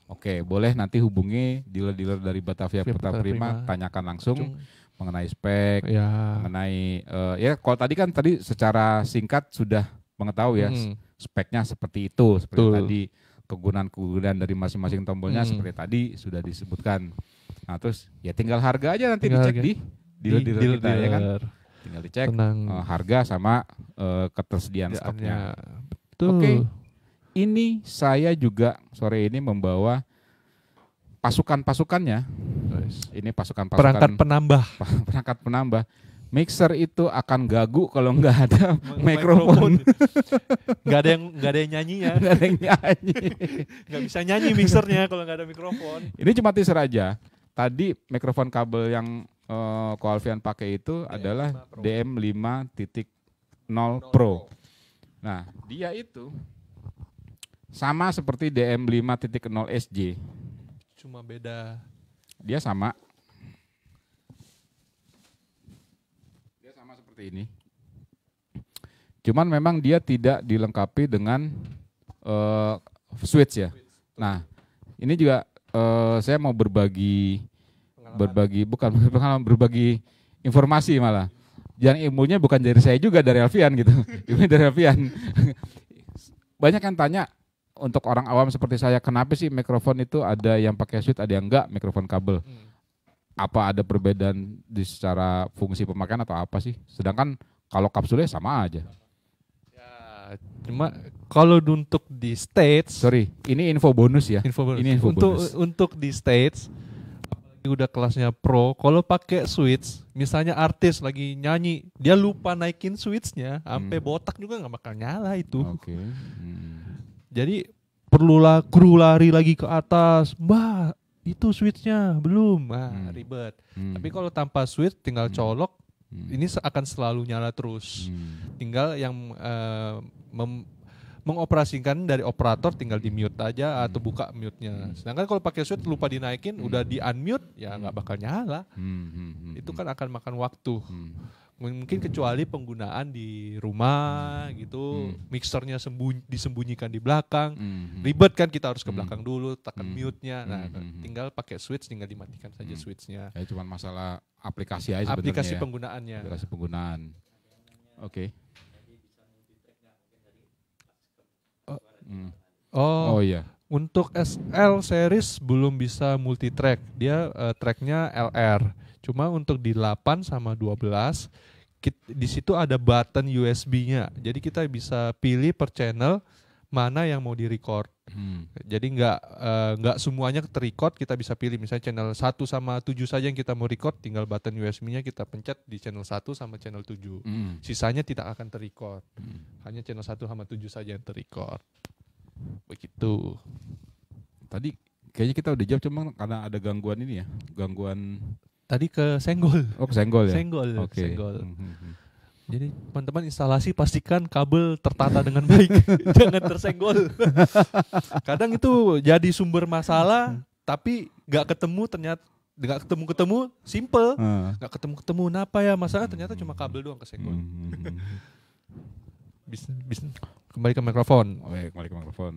Oke, boleh nanti hubungi dealer-dealer dari Batavia Putra Prima, Prima, tanyakan langsung. langsung mengenai spek, ya. mengenai uh, ya kalau tadi kan tadi secara singkat sudah mengetahui ya hmm. speknya seperti itu seperti Tuh. tadi kegunaan-kegunaan dari masing-masing tombolnya hmm. seperti tadi sudah disebutkan. Nah terus ya tinggal harga aja nanti tinggal dicek harga. di dealer dealer, dealer kita dealer. ya kan. Tinggal dicek Tenang. Uh, harga sama uh, ketersediaan stoknya. Oke. Okay. Ini saya juga sore ini membawa pasukan-pasukannya ini pasukan-pasukan perangkat penambah. perangkat penambah. Mixer itu akan gagu kalau nggak ada mikrofon. Nggak ada yang nggak ada yang nyanyi ya. Nggak ada yang nyanyi. Nggak bisa nyanyi mixernya kalau nggak ada mikrofon. Ini cuma teaser aja. Tadi mikrofon kabel yang uh, Ko pakai itu DM adalah DM 5.0 Pro. Nah, dia itu sama seperti DM 5.0 SJ. Cuma beda dia sama dia sama seperti ini cuman memang dia tidak dilengkapi dengan uh, switch ya nah ini juga uh, saya mau berbagi berbagi bukan pengalaman berbagi informasi malah dan ilmunya bukan dari saya juga dari Alfian gitu ini dari Alfian banyak yang tanya untuk orang awam seperti saya, kenapa sih mikrofon itu ada yang pakai switch, ada yang enggak mikrofon kabel? Hmm. Apa ada perbedaan di secara fungsi pemakaian atau apa sih? Sedangkan kalau kapsulnya sama aja. Ya, cuma kalau untuk di stage, sorry, ini info bonus ya. Info bonus. Ini info untuk bonus. untuk di stage udah kelasnya pro, kalau pakai switch, misalnya artis lagi nyanyi, dia lupa naikin switchnya, sampai hmm. botak juga nggak bakal nyala itu. Okay. Hmm jadi perlulah kru lari lagi ke atas, bah itu switchnya belum, ah, hmm. ribet. Hmm. Tapi kalau tanpa switch tinggal hmm. colok, hmm. ini akan selalu nyala terus. Hmm. Tinggal yang uh, mem mengoperasikan dari operator tinggal di mute aja hmm. atau buka mute-nya. Hmm. Sedangkan kalau pakai switch lupa dinaikin, udah di unmute ya nggak bakal nyala. Itu kan akan makan waktu mungkin kecuali penggunaan di rumah hmm. gitu hmm. mixernya sembunyi, disembunyikan di belakang hmm. ribet kan kita harus ke hmm. belakang hmm. dulu tekan hmm. mute nya nah hmm, hmm, hmm. tinggal pakai switch tinggal dimatikan saja hmm. switchnya ya cuma masalah aplikasi aja aplikasi ya. penggunaannya aplikasi penggunaan oke okay. oh. Hmm. oh oh iya untuk SL series belum bisa multi track dia uh, tracknya LR Cuma untuk di 8 sama 12 belas, di situ ada button USB-nya. Jadi kita bisa pilih per channel mana yang mau direcord. Hmm. Jadi nggak eh, nggak semuanya terrecord kita bisa pilih misalnya channel 1 sama 7 saja yang kita mau record tinggal button USB-nya kita pencet di channel 1 sama channel 7. Hmm. Sisanya tidak akan terrecord. Hmm. Hanya channel 1 sama 7 saja yang terrecord. Begitu. Tadi kayaknya kita udah jawab cuma karena ada gangguan ini ya gangguan tadi ke Senggol. Oh, ke Senggol ya. Senggol. Oke. Okay. Senggol. Hmm, hmm, hmm. Jadi teman-teman instalasi pastikan kabel tertata dengan baik, jangan tersenggol. Kadang itu jadi sumber masalah, tapi nggak ketemu ternyata nggak ketemu ketemu simple, nggak ketemu ketemu kenapa ya masalah ternyata cuma kabel doang kesenggol. hmm bisa, kembali ke mikrofon. Oke, oh, iya, kembali ke mikrofon.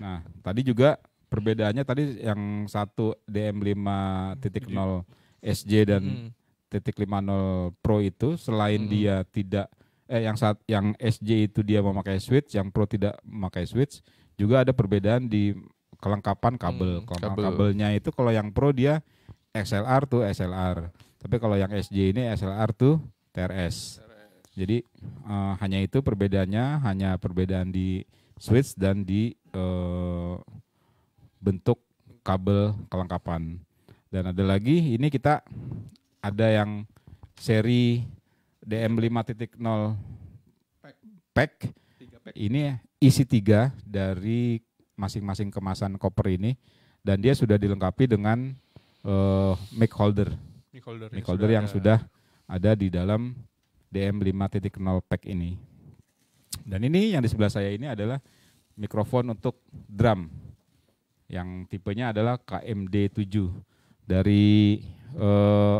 Nah tadi juga perbedaannya tadi yang satu DM 5.0 SJ dan hmm. titik 50 Pro itu selain hmm. dia tidak eh yang saat yang SJ itu dia memakai switch, yang Pro tidak memakai switch, juga ada perbedaan di kelengkapan kabel. Hmm, kabel. kabelnya itu kalau yang Pro dia XLR tuh XLR Tapi kalau yang SJ ini XLR tuh TRS. TRS. Jadi uh, hanya itu perbedaannya, hanya perbedaan di switch dan di uh, bentuk kabel kelengkapan. Dan ada lagi ini kita ada yang seri DM 5.0 pack. pack. Ini isi tiga dari masing-masing kemasan koper ini dan dia sudah dilengkapi dengan uh, mic holder. Mic holder, mic holder yang, sudah, yang ada. sudah ada di dalam DM 5.0 pack ini. Dan ini yang di sebelah saya ini adalah mikrofon untuk drum yang tipenya adalah KMD 7 dari eh,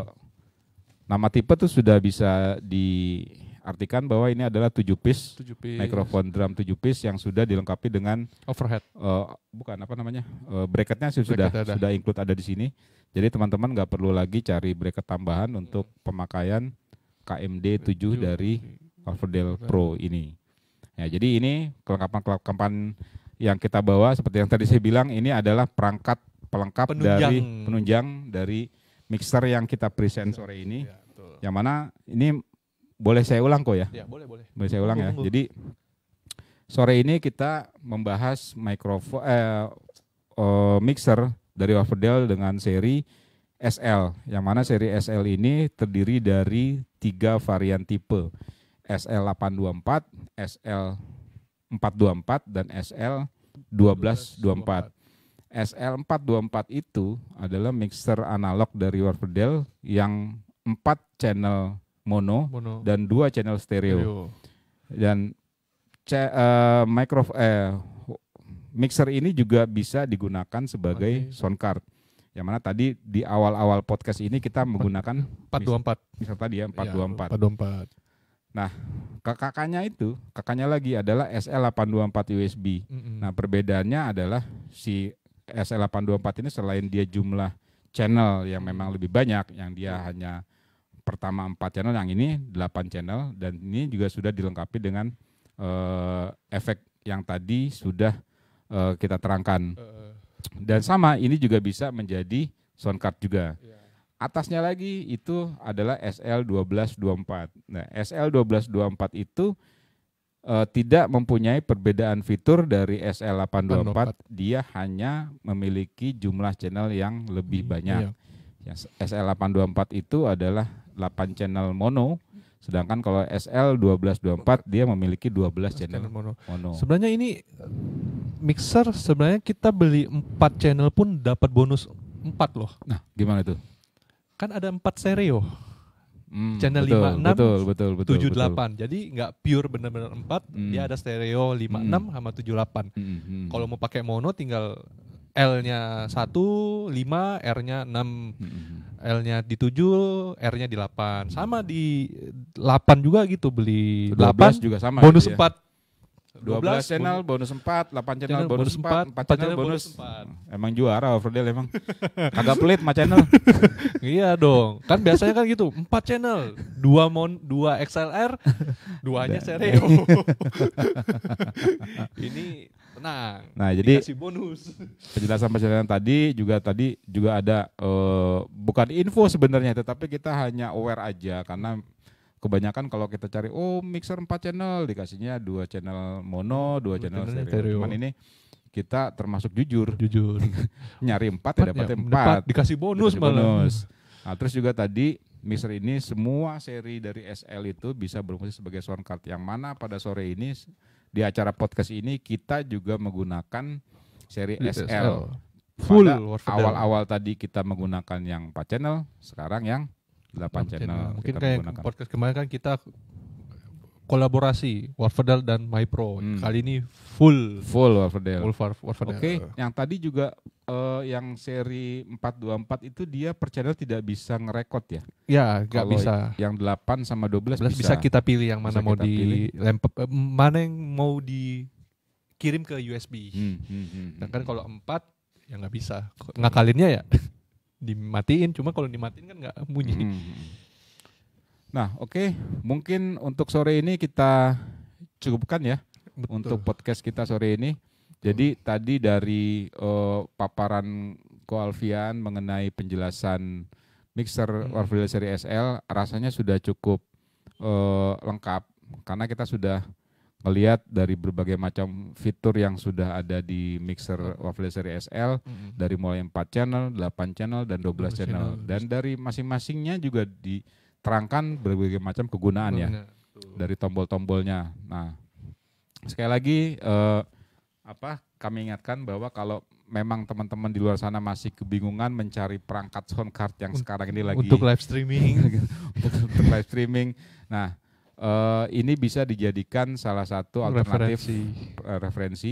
nama tipe tuh sudah bisa diartikan bahwa ini adalah 7 piece, 7 piece. mikrofon drum 7 piece yang sudah dilengkapi dengan overhead. Eh, bukan apa namanya? Eh, bracketnya Bracket sudah ada. sudah include ada di sini. Jadi teman-teman nggak perlu lagi cari bracket tambahan untuk pemakaian KMD 7 dari Alphadel Pro ini. Ya, jadi ini kelengkapan-kelengkapan yang kita bawa seperti yang tadi saya bilang ini adalah perangkat pelengkap penunjang. dari penunjang dari mixer yang kita present sore ini. Ya, Yang mana ini boleh saya ulang kok ya? Ya, boleh, boleh. Boleh saya ulang ya? tunggu, ya. Tunggu. Jadi sore ini kita membahas mikrofon eh, eh, mixer dari Waferdel dengan seri SL. Yang mana seri SL ini terdiri dari tiga varian tipe. SL824, SL424 dan SL1224. SL424 itu adalah mixer analog dari Warfordel yang 4 channel mono, mono. dan 2 channel stereo. stereo. Dan uh, eh, micro uh, eh, mixer ini juga bisa digunakan sebagai okay. sound card. Yang mana tadi di awal-awal podcast ini kita menggunakan 424. Misal tadi ya 424. 424. Iya, nah, kakaknya itu, kakaknya lagi adalah SL824 USB. Mm -hmm. Nah, perbedaannya adalah si SL824 ini selain dia jumlah channel yang memang lebih banyak yang dia hmm. hanya pertama 4 channel yang ini 8 channel dan ini juga sudah dilengkapi dengan uh, efek yang tadi sudah uh, kita terangkan. Eh. Dan sama ini juga bisa menjadi sound card juga. Iya. Atasnya lagi itu adalah SL1224. Nah, SL1224 itu uh, tidak mempunyai perbedaan fitur dari SL824, dia hanya memiliki jumlah channel yang lebih hmm, banyak. Iya. Ya, SL824 itu adalah 8 channel mono, sedangkan kalau SL1224 dia memiliki 12 channel, channel mono. mono. Sebenarnya ini eh, mixer sebenarnya kita beli 4 channel pun dapat bonus 4 loh. Nah, gimana tuh? Kan ada 4 stereo. Hmm, channel lima 56 betul, betul, betul, 78. Betul. Jadi nggak pure benar-benar empat hmm. dia ada stereo 56 hmm. sama tujuh delapan hmm, hmm, hmm. Kalau mau pakai mono tinggal L-nya satu lima R-nya enam Hmm. hmm L-nya di 7, R-nya di 8. Sama di delapan juga gitu beli 12 juga sama. Bonus gitu ya. 12, 12 channel bonus 4, 8 channel, channel bonus 4, 4, 4 channel, channel bonus. bonus 4. Emang juara Overdale emang. Kagak pelit mah channel. iya dong. Kan biasanya kan gitu, 4 channel, 2 mon 2 XLR, duanya stereo. Ini tenang. Nah, jadi bonus. Penjelasan-penjelasan tadi juga tadi juga ada uh, bukan info sebenarnya tetapi kita hanya aware aja karena kebanyakan kalau kita cari oh mixer 4 channel dikasihnya dua channel mono, dua channel, stereo. stereo. Cuman ini kita termasuk jujur. Jujur. Nyari empat ya empat. 4. Ya? Dikasih bonus dikasih malah. Bonus. Nah, terus juga tadi mixer ini semua seri dari SL itu bisa berfungsi sebagai sound card yang mana pada sore ini di acara podcast ini kita juga menggunakan seri SL. SL. Full awal-awal tadi kita menggunakan yang 4 channel, sekarang yang delapan channel. Eh, mungkin kayak menggunakan. podcast kemarin kan kita kolaborasi Warfadel dan MyPro. Hmm. Kali ini full full Warfadel. Full Warfadel. Oke, okay. yang tadi juga uh, yang seri 424 itu dia per channel tidak bisa ngerekod ya? Ya, nggak bisa. Yang 8 sama 12, 12 bisa. bisa kita pilih yang mana bisa mau di lempep, eh, mana yang mau dikirim ke USB. Hmm, hmm, hmm, Dan kan hmm. kalau 4 ya nggak bisa. Ngakalinnya ya dimatiin cuma kalau dimatiin kan nggak bunyi hmm. hmm, hmm. nah oke okay. mungkin untuk sore ini kita cukupkan ya Betul. untuk podcast kita sore ini Betul. jadi tadi dari uh, paparan Ko Alfian mengenai penjelasan mixer hmm. Warfield seri SL rasanya sudah cukup uh, lengkap karena kita sudah melihat dari berbagai macam fitur yang sudah ada di mixer Waffle seri SL mm -hmm. dari mulai 4 channel, 8 channel dan 12, 12 channel. channel dan dari masing-masingnya juga diterangkan berbagai macam kegunaan ya dari tombol-tombolnya. Nah, sekali lagi eh, apa kami ingatkan bahwa kalau memang teman-teman di luar sana masih kebingungan mencari perangkat sound card yang sekarang ini lagi untuk live streaming untuk live streaming. Nah, uh, ini bisa dijadikan salah satu alternatif referensi. Uh, referensi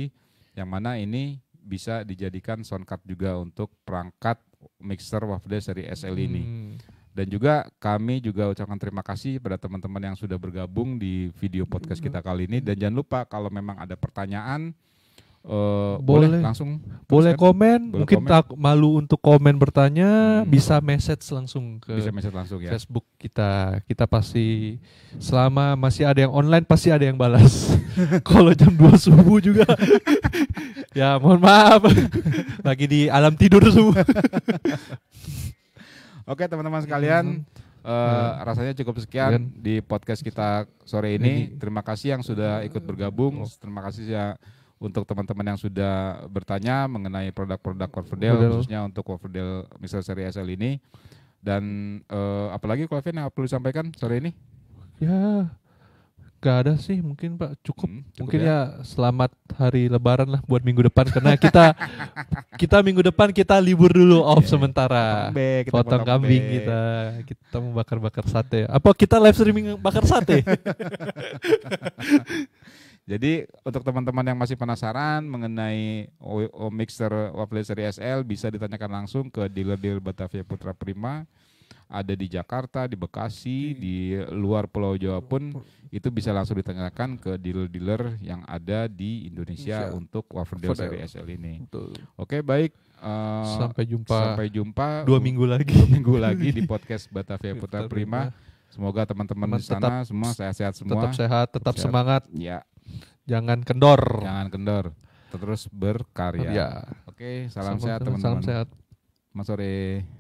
yang mana ini bisa dijadikan sound card juga untuk perangkat mixer Wafdes dari SL ini. Hmm. Dan juga kami juga ucapkan terima kasih pada teman-teman yang sudah bergabung di video podcast kita kali ini dan jangan lupa kalau memang ada pertanyaan Eh, boleh, boleh langsung boleh komen boleh mungkin komen. tak malu untuk komen bertanya hmm. bisa message langsung ke bisa message langsung ya Facebook kita kita pasti selama masih ada yang online pasti ada yang balas kalau jam 2 subuh juga ya mohon maaf lagi di alam tidur subuh Oke teman-teman sekalian hmm. Uh, rasanya cukup sekian di podcast kita sore ini. ini. Terima kasih yang sudah ikut bergabung. Oh. Terima kasih ya untuk teman-teman yang sudah bertanya mengenai produk-produk Corfodel -produk khususnya untuk Corfodel misal seri SL ini dan uh, apalagi Klavin yang perlu disampaikan sore ini? Ya, gak ada sih mungkin Pak cukup, hmm, cukup mungkin ya. ya selamat hari Lebaran lah buat minggu depan karena kita kita minggu depan kita libur dulu off yeah. Iya. sementara potong, kambing be. kita kita mau bakar-bakar sate apa kita live streaming bakar sate Jadi untuk teman-teman yang masih penasaran mengenai mixer waffle seri SL bisa ditanyakan langsung ke dealer-dealer Batavia Putra Prima. Ada di Jakarta, di Bekasi, di luar Pulau Jawa pun itu bisa langsung ditanyakan ke dealer-dealer yang ada di Indonesia, untuk waffle seri SL ini. Betul. Oke, baik. Uh, sampai jumpa. Sampai jumpa. Dua minggu lagi. Dua minggu lagi di podcast Batavia Putra Prima. Semoga teman-teman di sana semua sehat-sehat semua. Tetap sehat, tetap sehat. semangat. Ya. Jangan kendor. Jangan kendor. Terus berkarya. Ya. Oke, salam, salam sehat teman-teman. Salam sehat. Mas sore.